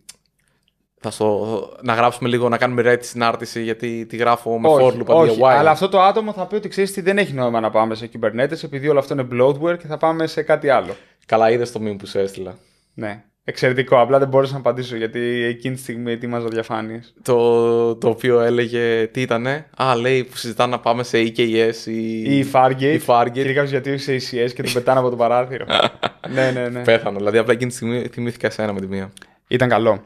Θα στο, να γράψουμε λίγο, να κάνουμε ρέτη συνάρτηση γιατί τη γράφω με φόρλου παντού. Όχι, αλλά αυτό το άτομο θα πει ότι ξέρεις τι δεν έχει νόημα να πάμε σε Kubernetes επειδή όλο αυτό είναι bloatware και θα πάμε σε κάτι άλλο. Καλά, είδες το μήνυμα που σου έστειλα. Ναι. Εξαιρετικό. Απλά δεν μπορούσα να απαντήσω γιατί εκείνη τη στιγμή ετοίμαζα διαφάνειες. Το, το οποίο έλεγε τι ήτανε. Α, λέει που συζητάνε να πάμε σε EKS ή. ή Fargate. Ή Fargate. Και κάποιος γιατί σε ECS και τον πετάνε από το παράθυρο. *laughs* ναι, ναι, ναι. Πέθανε, Δηλαδή, απλά εκείνη τη στιγμή θυμήθηκα εσένα με τη μία. Ήταν καλό.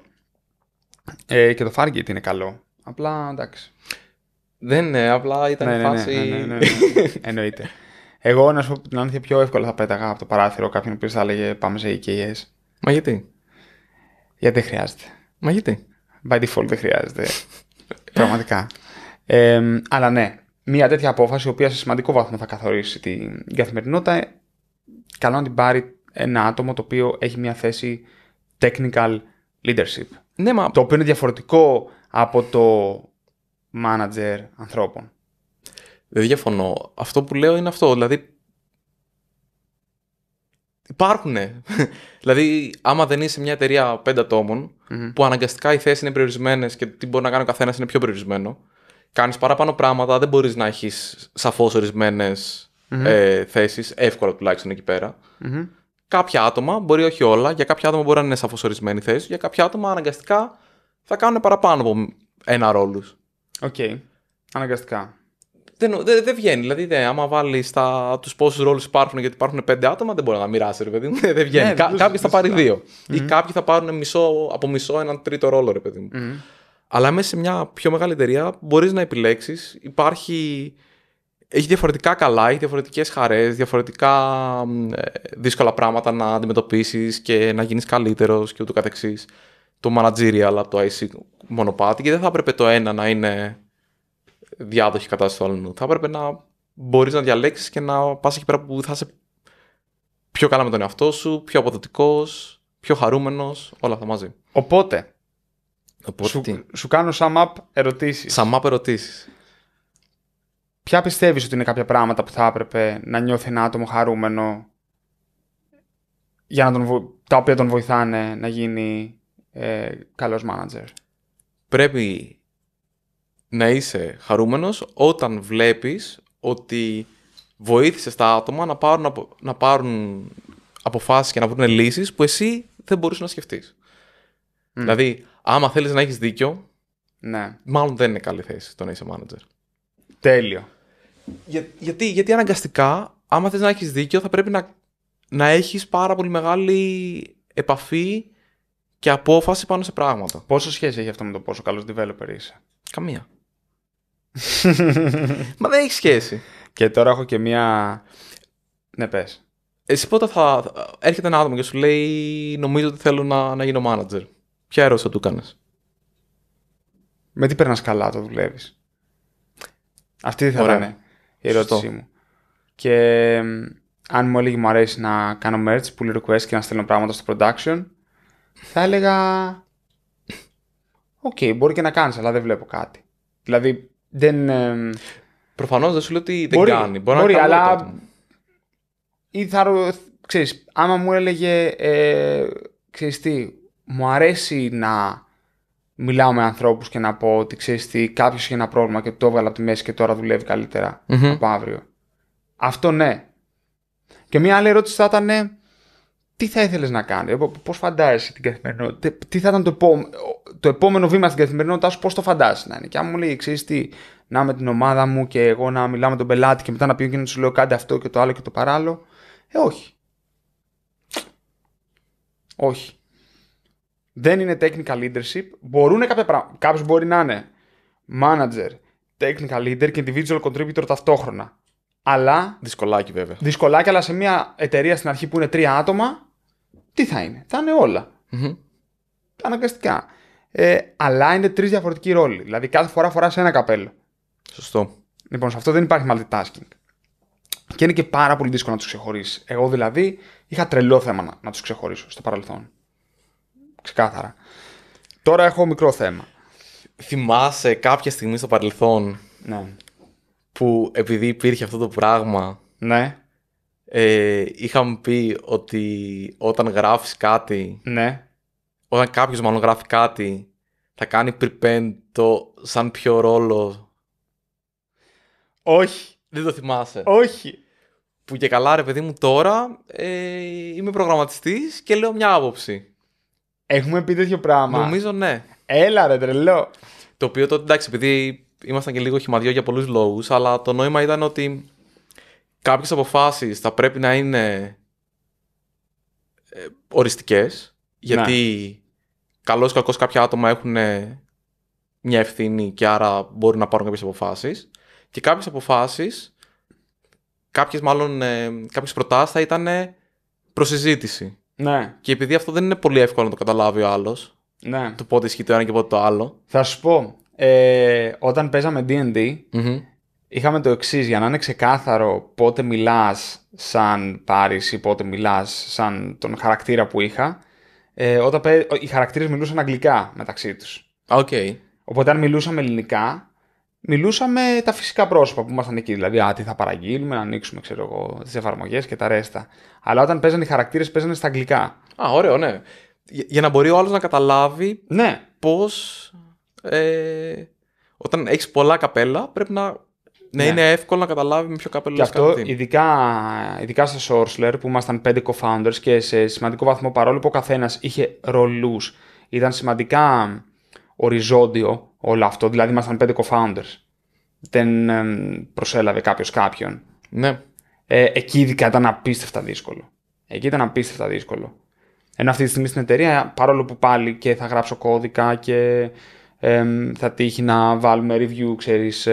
Ε, και το Fargate είναι καλό. Απλά εντάξει. Δεν είναι, απλά ήταν ναι, ναι, ναι, ναι φάση. Ναι, ναι, ναι, *laughs* Εννοείται. Εγώ να σου πω την αλήθεια πιο εύκολα θα πέταγα από το παράθυρο κάποιον που θα έλεγε πάμε σε EKS. Μα γιατί. Γιατί δεν χρειάζεται. Μα γιατί. By default δεν χρειάζεται. *laughs* Πραγματικά. αλλά ναι, μια τέτοια απόφαση, η οποία σε σημαντικό βαθμό θα καθορίσει την καθημερινότητα, καλό να την πάρει ένα άτομο το οποίο έχει μια θέση technical leadership. Ναι, μα... Το οποίο είναι διαφορετικό από το manager ανθρώπων. Δεν διαφωνώ. Αυτό που λέω είναι αυτό. Δηλαδή, υπάρχουν. δηλαδή, άμα δεν είσαι μια εταιρεία πέντε ατόμων, mm-hmm. που αναγκαστικά οι θέσεις είναι περιορισμένες και τι μπορεί να κάνει ο καθένας είναι πιο περιορισμένο, κάνεις παραπάνω πράγματα, δεν μπορείς να έχεις σαφώς mm-hmm. ε, θέσεις, εύκολα τουλάχιστον εκεί πέρα. Mm-hmm. Κάποια άτομα, μπορεί όχι όλα, για κάποια άτομα μπορεί να είναι σαφώς ορισμένη θέση, για κάποια άτομα αναγκαστικά θα κάνουν παραπάνω από ένα ρόλο. Οκ. Okay. Αναγκαστικά δεν, βγαίνει. Δηλαδή, δε, άμα βάλει τους πόσους ρόλους υπάρχουν, γιατί υπάρχουν πέντε άτομα, δεν μπορεί να μοιράσει, ρε παιδί μου. *laughs* Δεν βγαίνει. Ναι, Κα, κάποιοι θα πάρει δυο Ή κάποιοι θα πάρουν μισό, από μισό έναν τρίτο ρόλο, ρε παιδί μου. Αλλά μέσα σε μια πιο μεγάλη εταιρεία μπορείς να επιλέξεις. Υπάρχει. Έχει διαφορετικά καλά, έχει διαφορετικές χαρές, διαφορετικά ε, δύσκολα πράγματα να αντιμετωπίσεις και να γίνεις καλύτερος και ούτω Το managerial από το IC μονοπάτι και δεν θα έπρεπε το ένα να είναι διάδοχη κατάστασης του άλλου. Θα έπρεπε να μπορείς να διαλέξεις και να πας εκεί πέρα που θα είσαι πιο καλά με τον εαυτό σου, πιο αποδοτικός, πιο χαρούμενος, όλα αυτά μαζί. Οπότε. Οπότε σου, κάνω sum up ερωτήσεις. Sum ερωτήσεις. Ποια πιστεύεις ότι είναι κάποια πράγματα που θα έπρεπε να νιώθει ένα άτομο χαρούμενο για να τον τα οποία τον βοηθάνε να γίνει ε, καλός μάνατζερ. Πρέπει να είσαι χαρούμενος όταν βλέπεις ότι βοήθησε τα άτομα να πάρουν, απο... να πάρουν αποφάσεις και να βρουν λύσεις που εσύ δεν μπορείς να σκεφτείς. Δηλαδή, άμα θέλεις να έχεις δίκιο, ναι. μάλλον δεν είναι καλή θέση το να είσαι manager. Τέλειο. Για... γιατί, γιατί αναγκαστικά, άμα θες να έχεις δίκιο, θα πρέπει να, να έχεις πάρα πολύ μεγάλη επαφή και απόφαση πάνω σε πράγματα. Πόσο σχέση έχει αυτό με το πόσο καλός developer είσαι. Καμία. *laughs* Μα δεν έχει σχέση. Και τώρα έχω και μία. Ναι, πες. Εσύ πότε θα. Έρχεται ένα άτομο και σου λέει Νομίζω ότι θέλω να, να γίνω manager. Ποια ερώτηση θα του κάνεις. Με τι περνάς καλά το δουλεύεις. Αυτή θα ήταν η ερώτησή μου. Και αν μου έλεγε μου αρέσει να κάνω merch, pull request και να στέλνω πράγματα στο production, θα έλεγα. Οκ, okay, μπορεί και να κάνεις, αλλά δεν βλέπω κάτι. Δηλαδή, δεν. Ε, Προφανώς δεν σου λέω ότι δεν κάνει. Μπορεί, αλλά. Ή θα, ξέρεις, άμα μου έλεγε. Ε, ξέρεις τι, μου αρέσει να μιλάω με ανθρώπους και να πω ότι ξέρεις τι, κάποιος είχε ένα πρόβλημα και το έβαλα από τη μέση και τώρα δουλεύει από αύριο. Αυτό ναι. Και μία άλλη ερώτηση θα ήταν ε, τι θα ήθελες να κάνει, πώς φαντάζεσαι την καθημερινότητα, τι θα ήταν το, το επόμενο βήμα στην καθημερινότητά σου, πώς το φαντάζεσαι να είναι. Και αν μου λέει, ξέρεις τι, να με την ομάδα μου και εγώ να μιλάω με τον πελάτη και μετά να πει και να σου λέω κάντε αυτό και το άλλο και το παράλληλο. Ε, όχι. Όχι. Δεν είναι technical leadership. Μπορούν κάποια πράγματα. Κάποιος μπορεί να είναι manager, technical leader και individual contributor ταυτόχρονα. Αλλά. Δυσκολάκι βέβαια. Δυσκολάκι, αλλά σε μια εταιρεία στην αρχή που είναι τρία άτομα, τι θα είναι. Θα είναι όλα. Αναγκαστικά. Ε, αλλά είναι τρεις διαφορετικοί ρόλοι. Δηλαδή κάθε φορά φορά ένα καπέλο. Σωστό. Λοιπόν, σε αυτό δεν υπάρχει multitasking. Και είναι και πάρα πολύ δύσκολο να τους ξεχωρίσει. Εγώ δηλαδή είχα τρελό θέμα να, να τους ξεχωρίσω στο παρελθόν. Ξεκάθαρα. Τώρα έχω μικρό θέμα. Θυμάσαι κάποια στιγμή στο παρελθόν ναι που επειδή υπήρχε αυτό το πράγμα. Ναι. Ε, είχαμε πει ότι όταν γράφεις κάτι. Ναι. Όταν κάποιος μάλλον γράφει κάτι, θα κάνει πριπέν το σαν πιο ρόλο. Όχι. Δεν το θυμάσαι. Όχι. Που και καλά, ρε παιδί μου, τώρα ε, είμαι προγραμματιστής και λέω μια άποψη. Έχουμε πει τέτοιο πράγμα. Νομίζω ναι. Έλα, ρε τρελό. Το οποίο τότε εντάξει, επειδή ήμασταν και λίγο χυμαδιό για πολλούς λόγους, αλλά το νόημα ήταν ότι κάποιες αποφάσεις θα πρέπει να είναι ε, οριστικές, γιατί καλώ ναι. καλώς ή κακώς κάποια άτομα έχουν ε, μια ευθύνη και άρα μπορούν να πάρουν κάποιες αποφάσεις και κάποιες αποφάσεις, κάποιες μάλλον, ε, κάποιες προτάσεις θα ήταν προσυζήτηση. Ναι. Και επειδή αυτό δεν είναι πολύ εύκολο να το καταλάβει ο άλλος, ναι. το πότε ισχύει το ένα και πότε το άλλο. Θα σου πω, ε, όταν παίζαμε D&D, mm-hmm. είχαμε το εξής για να είναι ξεκάθαρο πότε μιλάς σαν πάρης ή πότε μιλάς σαν τον χαρακτήρα που είχα. Ε, όταν οι χαρακτήρες μιλούσαν αγγλικά μεταξύ τους. Okay. Οπότε αν μιλούσαμε ελληνικά, μιλούσαμε τα φυσικά πρόσωπα που ήμασταν εκεί. Δηλαδή, α, τι θα παραγγείλουμε, να ανοίξουμε τι εφαρμογέ τις εφαρμογές και τα ρέστα. Αλλά όταν παίζανε οι χαρακτήρες, παίζανε στα αγγλικά. Α, ωραίο, ναι. Για, για να μπορεί ο άλλος να καταλάβει ναι. πώς ε, όταν έχεις πολλά καπέλα, πρέπει να, ναι. είναι εύκολο να καταλάβει με ποιο καπέλο έχει αυτό, Ειδικά, ειδικά στα Σόρσλερ που ήμασταν πέντε co-founders και σε σημαντικό βαθμό παρόλο που ο καθένας είχε ρολούς, ήταν σημαντικά οριζόντιο όλο αυτό. Δηλαδή, ήμασταν πέντε co-founders. Δεν προσέλαβε κάποιος κάποιον. Ναι. Ε, εκεί ειδικά ήταν απίστευτα δύσκολο. Εκεί ήταν απίστευτα δύσκολο. Ενώ αυτή τη στιγμή στην εταιρεία, παρόλο που πάλι και θα γράψω κώδικα και θα τύχει να βάλουμε review, ξέρεις,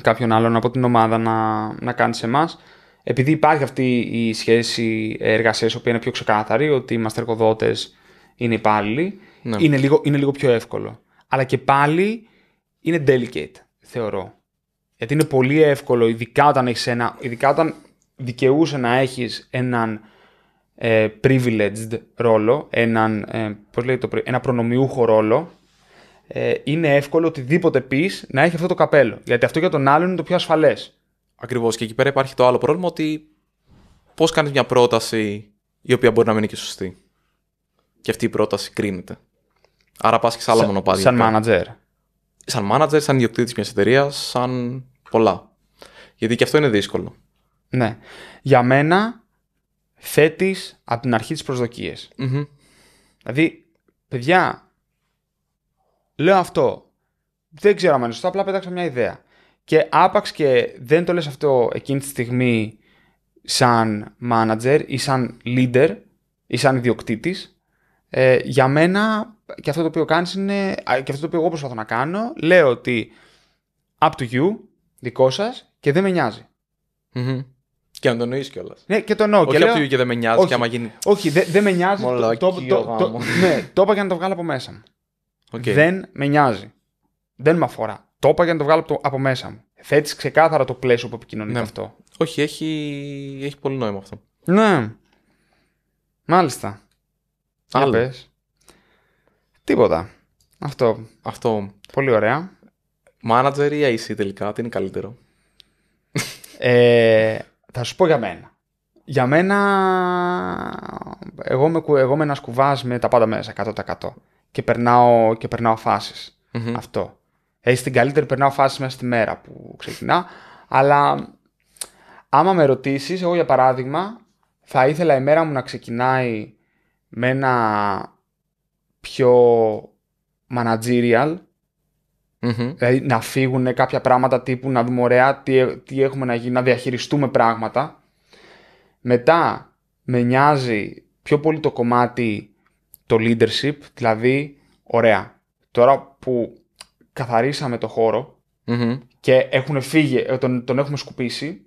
κάποιον άλλον από την ομάδα να, να κάνει σε εμάς. Επειδή υπάρχει αυτή η σχέση εργασίας, η οποία είναι πιο ξεκάθαρη, ότι οι εργοδότες είναι υπάλληλοι, ναι. είναι, λίγο, είναι λίγο πιο εύκολο. Αλλά και πάλι είναι delicate, θεωρώ. Γιατί είναι πολύ εύκολο, ειδικά όταν, έχεις ένα, όταν δικαιούσε να έχεις έναν ε, privileged ρόλο, έναν, ε, το, ένα προνομιούχο ρόλο, ε, είναι εύκολο οτιδήποτε πεις να έχει αυτό το καπέλο. Γιατί αυτό για τον άλλον είναι το πιο ασφαλές. Ακριβώς. Και εκεί πέρα υπάρχει το άλλο πρόβλημα ότι πώς κάνεις μια πρόταση η οποία μπορεί να μην είναι και σωστή. Και αυτή η πρόταση κρίνεται. Άρα πας και σε άλλα μονοπάτια. Σαν manager. Σαν manager, σαν ιδιοκτήτης μιας εταιρείας, σαν πολλά. Γιατί και αυτό είναι δύσκολο. Ναι. Για μένα θέτεις από την αρχή τις προσδοκίες. Mm-hmm. Δηλαδή, παιδιά, λέω αυτό. Δεν ξέρω αν είναι σωστό, απλά πέταξα μια ιδέα. Και άπαξ και δεν το λες αυτό εκείνη τη στιγμή σαν manager ή σαν leader ή σαν ιδιοκτήτης. Ε, για μένα και αυτό το οποίο κάνεις είναι, και αυτό το οποίο εγώ προσπαθώ να κάνω, λέω ότι up to you, δικό σας και δεν με νοιαζει Και να το εννοείς κιόλας. Ναι, και το νοώ. Όχι και λέω... και δεν με νοιάζει, όχι, δεν δε με νοιάζει. το, το, ναι, το είπα για να το βγάλω από μέσα μου. Δεν με νοιάζει. Δεν με αφορά. Το είπα για να το βγάλω από, μέσα μου. Θέτεις ξεκάθαρα το πλαίσιο που επικοινωνεί ναι. αυτό. Όχι, έχει, έχει πολύ νόημα αυτό. Ναι. Μάλιστα. Άλλο. Τίποτα. Αυτό. Αυτό. Πολύ ωραία. Μάνατζερ ή IC τελικά, τι είναι καλύτερο. Ε, θα σου πω για μένα. Για μένα, εγώ με, εγώ με ένα σκουβάς με τα πάντα μέσα, 100% και περνάω, και φασεις Αυτό. Έχει την καλύτερη περνάω φάσεις μέσα στη μέρα που ξεκινά. Αλλά άμα με ρωτήσεις, εγώ για παράδειγμα θα ήθελα η μέρα μου να ξεκινάει με ένα πιο managerial Δηλαδή να φύγουν κάποια πράγματα τύπου να δούμε ωραία τι, τι έχουμε να γίνει, να διαχειριστούμε πράγματα. Μετά με νοιάζει πιο πολύ το κομμάτι το leadership, δηλαδή, ωραία, τώρα που καθαρίσαμε το χωρο και έχουν φύγει, ε, τον, τον έχουμε σκουπίσει,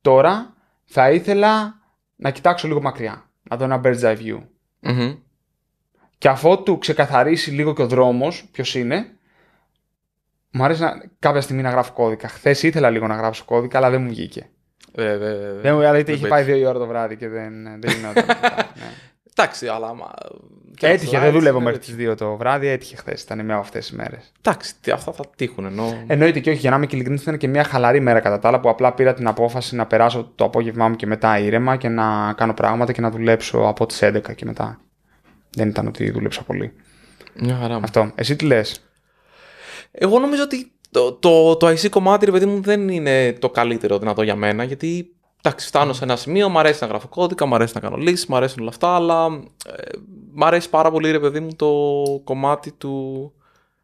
τώρα θα ήθελα να κοιτάξω λίγο μακριά, να δω ένα bird's eye view. Mm-hmm. Και αφότου ξεκαθαρίσει λίγο και ο δρόμος, ποιος είναι, μου αρέσει να, κάποια στιγμή να γράφω κώδικα. Χθες ήθελα λίγο να γράψω κώδικα, αλλά δεν μου βγήκε. Ε, δεν μου βγήκε, είχε πάει δύο ώρα το βράδυ και δεν, ε, δεν *laughs* γινόταν. Εντάξει, αλλά. Έτυχε, δεν δούλευα μέχρι τι 2 το βράδυ, έτυχε χθες. Ήταν μία από αυτές τις μέρες. Εντάξει, αυτά θα τύχουν. Ενώ... Εννοείται και όχι, για να είμαι ειλικρινής, ήταν και μια χαλαρή μέρα κατά τα άλλα που απλά πήρα την απόφαση να περάσω το απόγευμά μου και μετά ήρεμα και να κάνω πράγματα και να δουλέψω από τις 11 και μετά. Δεν ήταν ότι δούλεψα πολύ. Μια χαρά. Μου. Αυτό. Εσύ τι λες. Εγώ νομίζω ότι το, το, το IC κομμάτι, ρε παιδί μου, δεν είναι το καλύτερο δυνατό για μένα γιατί Εντάξει, φτάνω σε ένα σημείο, μου αρέσει να γράφω κώδικα, μου αρέσει να κάνω λύσεις, μου αρέσουν όλα αυτά, αλλά ε, μου αρέσει πάρα πολύ, ρε παιδί μου, το κομμάτι του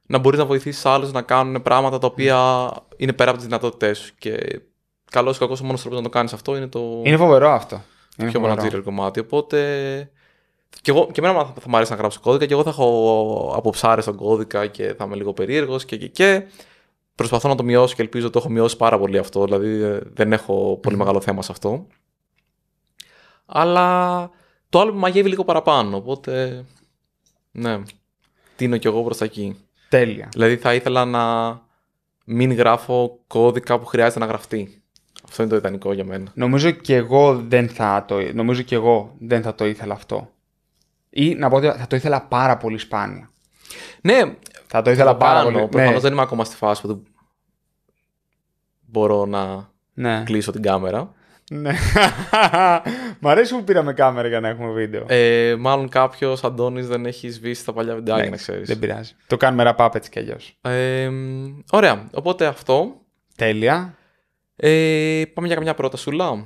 να μπορείς να βοηθήσεις άλλους να κάνουν πράγματα τα οποία είναι πέρα από τις δυνατότητές σου. Και καλός ή κακός, ο μόνος τρόπος να το κάνεις αυτό είναι το. Είναι φοβερό αυτό. Το πιο manager κομμάτι. Οπότε. Και, εγώ, και εμένα θα, θα μου αρέσει να γράψω κώδικα και εγώ θα έχω αποψάρες τον κώδικα και θα είμαι λίγο περίεργος και, και, και. Προσπαθώ να το μειώσω και ελπίζω το έχω μειώσει πάρα πολύ αυτό. Δηλαδή ε, δεν έχω πολύ μεγάλο θέμα σε αυτό. Αλλά το άλλο που μαγεύει λίγο παραπάνω. Οπότε. Ναι. Τίνω κι εγώ προς τα εκεί. Τέλεια. Δηλαδή θα ήθελα να μην γράφω κώδικα που χρειάζεται να γραφτεί. Αυτό είναι το ιδανικό για μένα. Νομίζω και εγώ δεν θα νομίζω και εγώ δεν θα το ήθελα αυτό. Ή να πω ότι θα το ήθελα πάρα πολύ σπάνια. Ναι, θα το ήθελα πάρα πολύ. Προφανώς ναι. δεν είμαι ακόμα στη φάση που μπορώ να ναι. κλείσω την κάμερα. Ναι. *laughs* Μ' αρέσει που πήραμε κάμερα για να έχουμε βίντεο. Ε, μάλλον κάποιος Αντώνης δεν έχεις σβήσει τα παλιά βιντεάκια, ναι, να ξέρεις. Δεν πειράζει. Το κάνουμε ένα πάπετ κι αλλιώς. Ε, ωραία. Οπότε αυτό. Τέλεια. Ε, πάμε για καμιά πρότασούλα.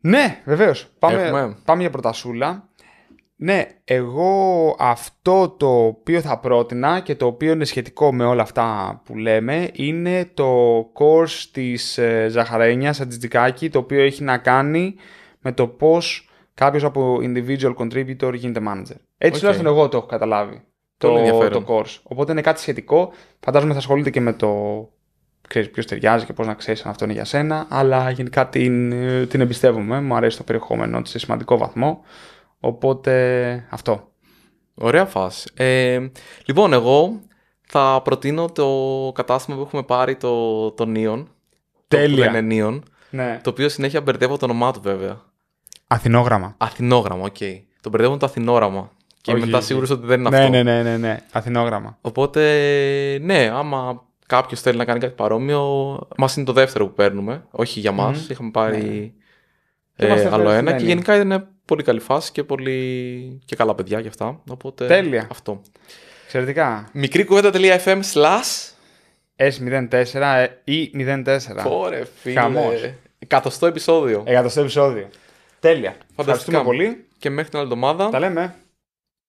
Ναι, βεβαίως. Πάμε, πάμε για ναι, εγώ αυτό το οποίο θα πρότεινα και το οποίο είναι σχετικό με όλα αυτά που λέμε είναι το course της ε, Ζαχαρένιας Ατζιτζικάκη το οποίο έχει να κάνει με το πώς κάποιος από individual contributor γίνεται manager. Έτσι τουλάχιστον εγώ το έχω καταλάβει το, το course. Οπότε είναι κάτι σχετικό. Φαντάζομαι θα ασχολείται και με το ξέρεις ποιος ταιριάζει και πώς να ξέρεις αν αυτό είναι για σένα αλλά γενικά την, ε, την εμπιστεύομαι. Μου αρέσει το περιεχόμενο σε σημαντικό βαθμό. Οπότε αυτό. Ωραία φάση. Ε, λοιπόν, εγώ θα προτείνω το κατάστημα που έχουμε πάρει το, το Neon. Τέλεια. Το Neon, ναι. Το οποίο συνέχεια μπερδεύω το όνομά του βέβαια. Αθηνόγραμμα. Αθηνόγραμμα, οκ. Okay. Το μπερδεύω το Αθηνόγραμμα. Και Όχι. μετά ε, σίγουρος ότι δεν είναι ναι, αυτό. Ναι, ναι, ναι, ναι. Αθηνόγραμμα. Οπότε, ναι, άμα κάποιος θέλει να κάνει κάτι παρόμοιο, μας είναι το δεύτερο που παίρνουμε. Όχι για μας. mm Είχαμε πάρει ναι. ε, άλλο ένα. Και γενικά είναι πολύ καλή φάση και, πολύ... και καλά παιδιά και αυτά. Οπότε Τέλεια. Αυτό. Εξαιρετικά. Μικρή κουβέντα.fm slash S04 ή 04. Ωρε φίλε. Χαμός. Εκατοστό επεισόδιο. Εκατοστό επεισόδιο. Τέλεια. Ευχαριστούμε πολύ. Και μέχρι την άλλη εβδομάδα. Τα λέμε.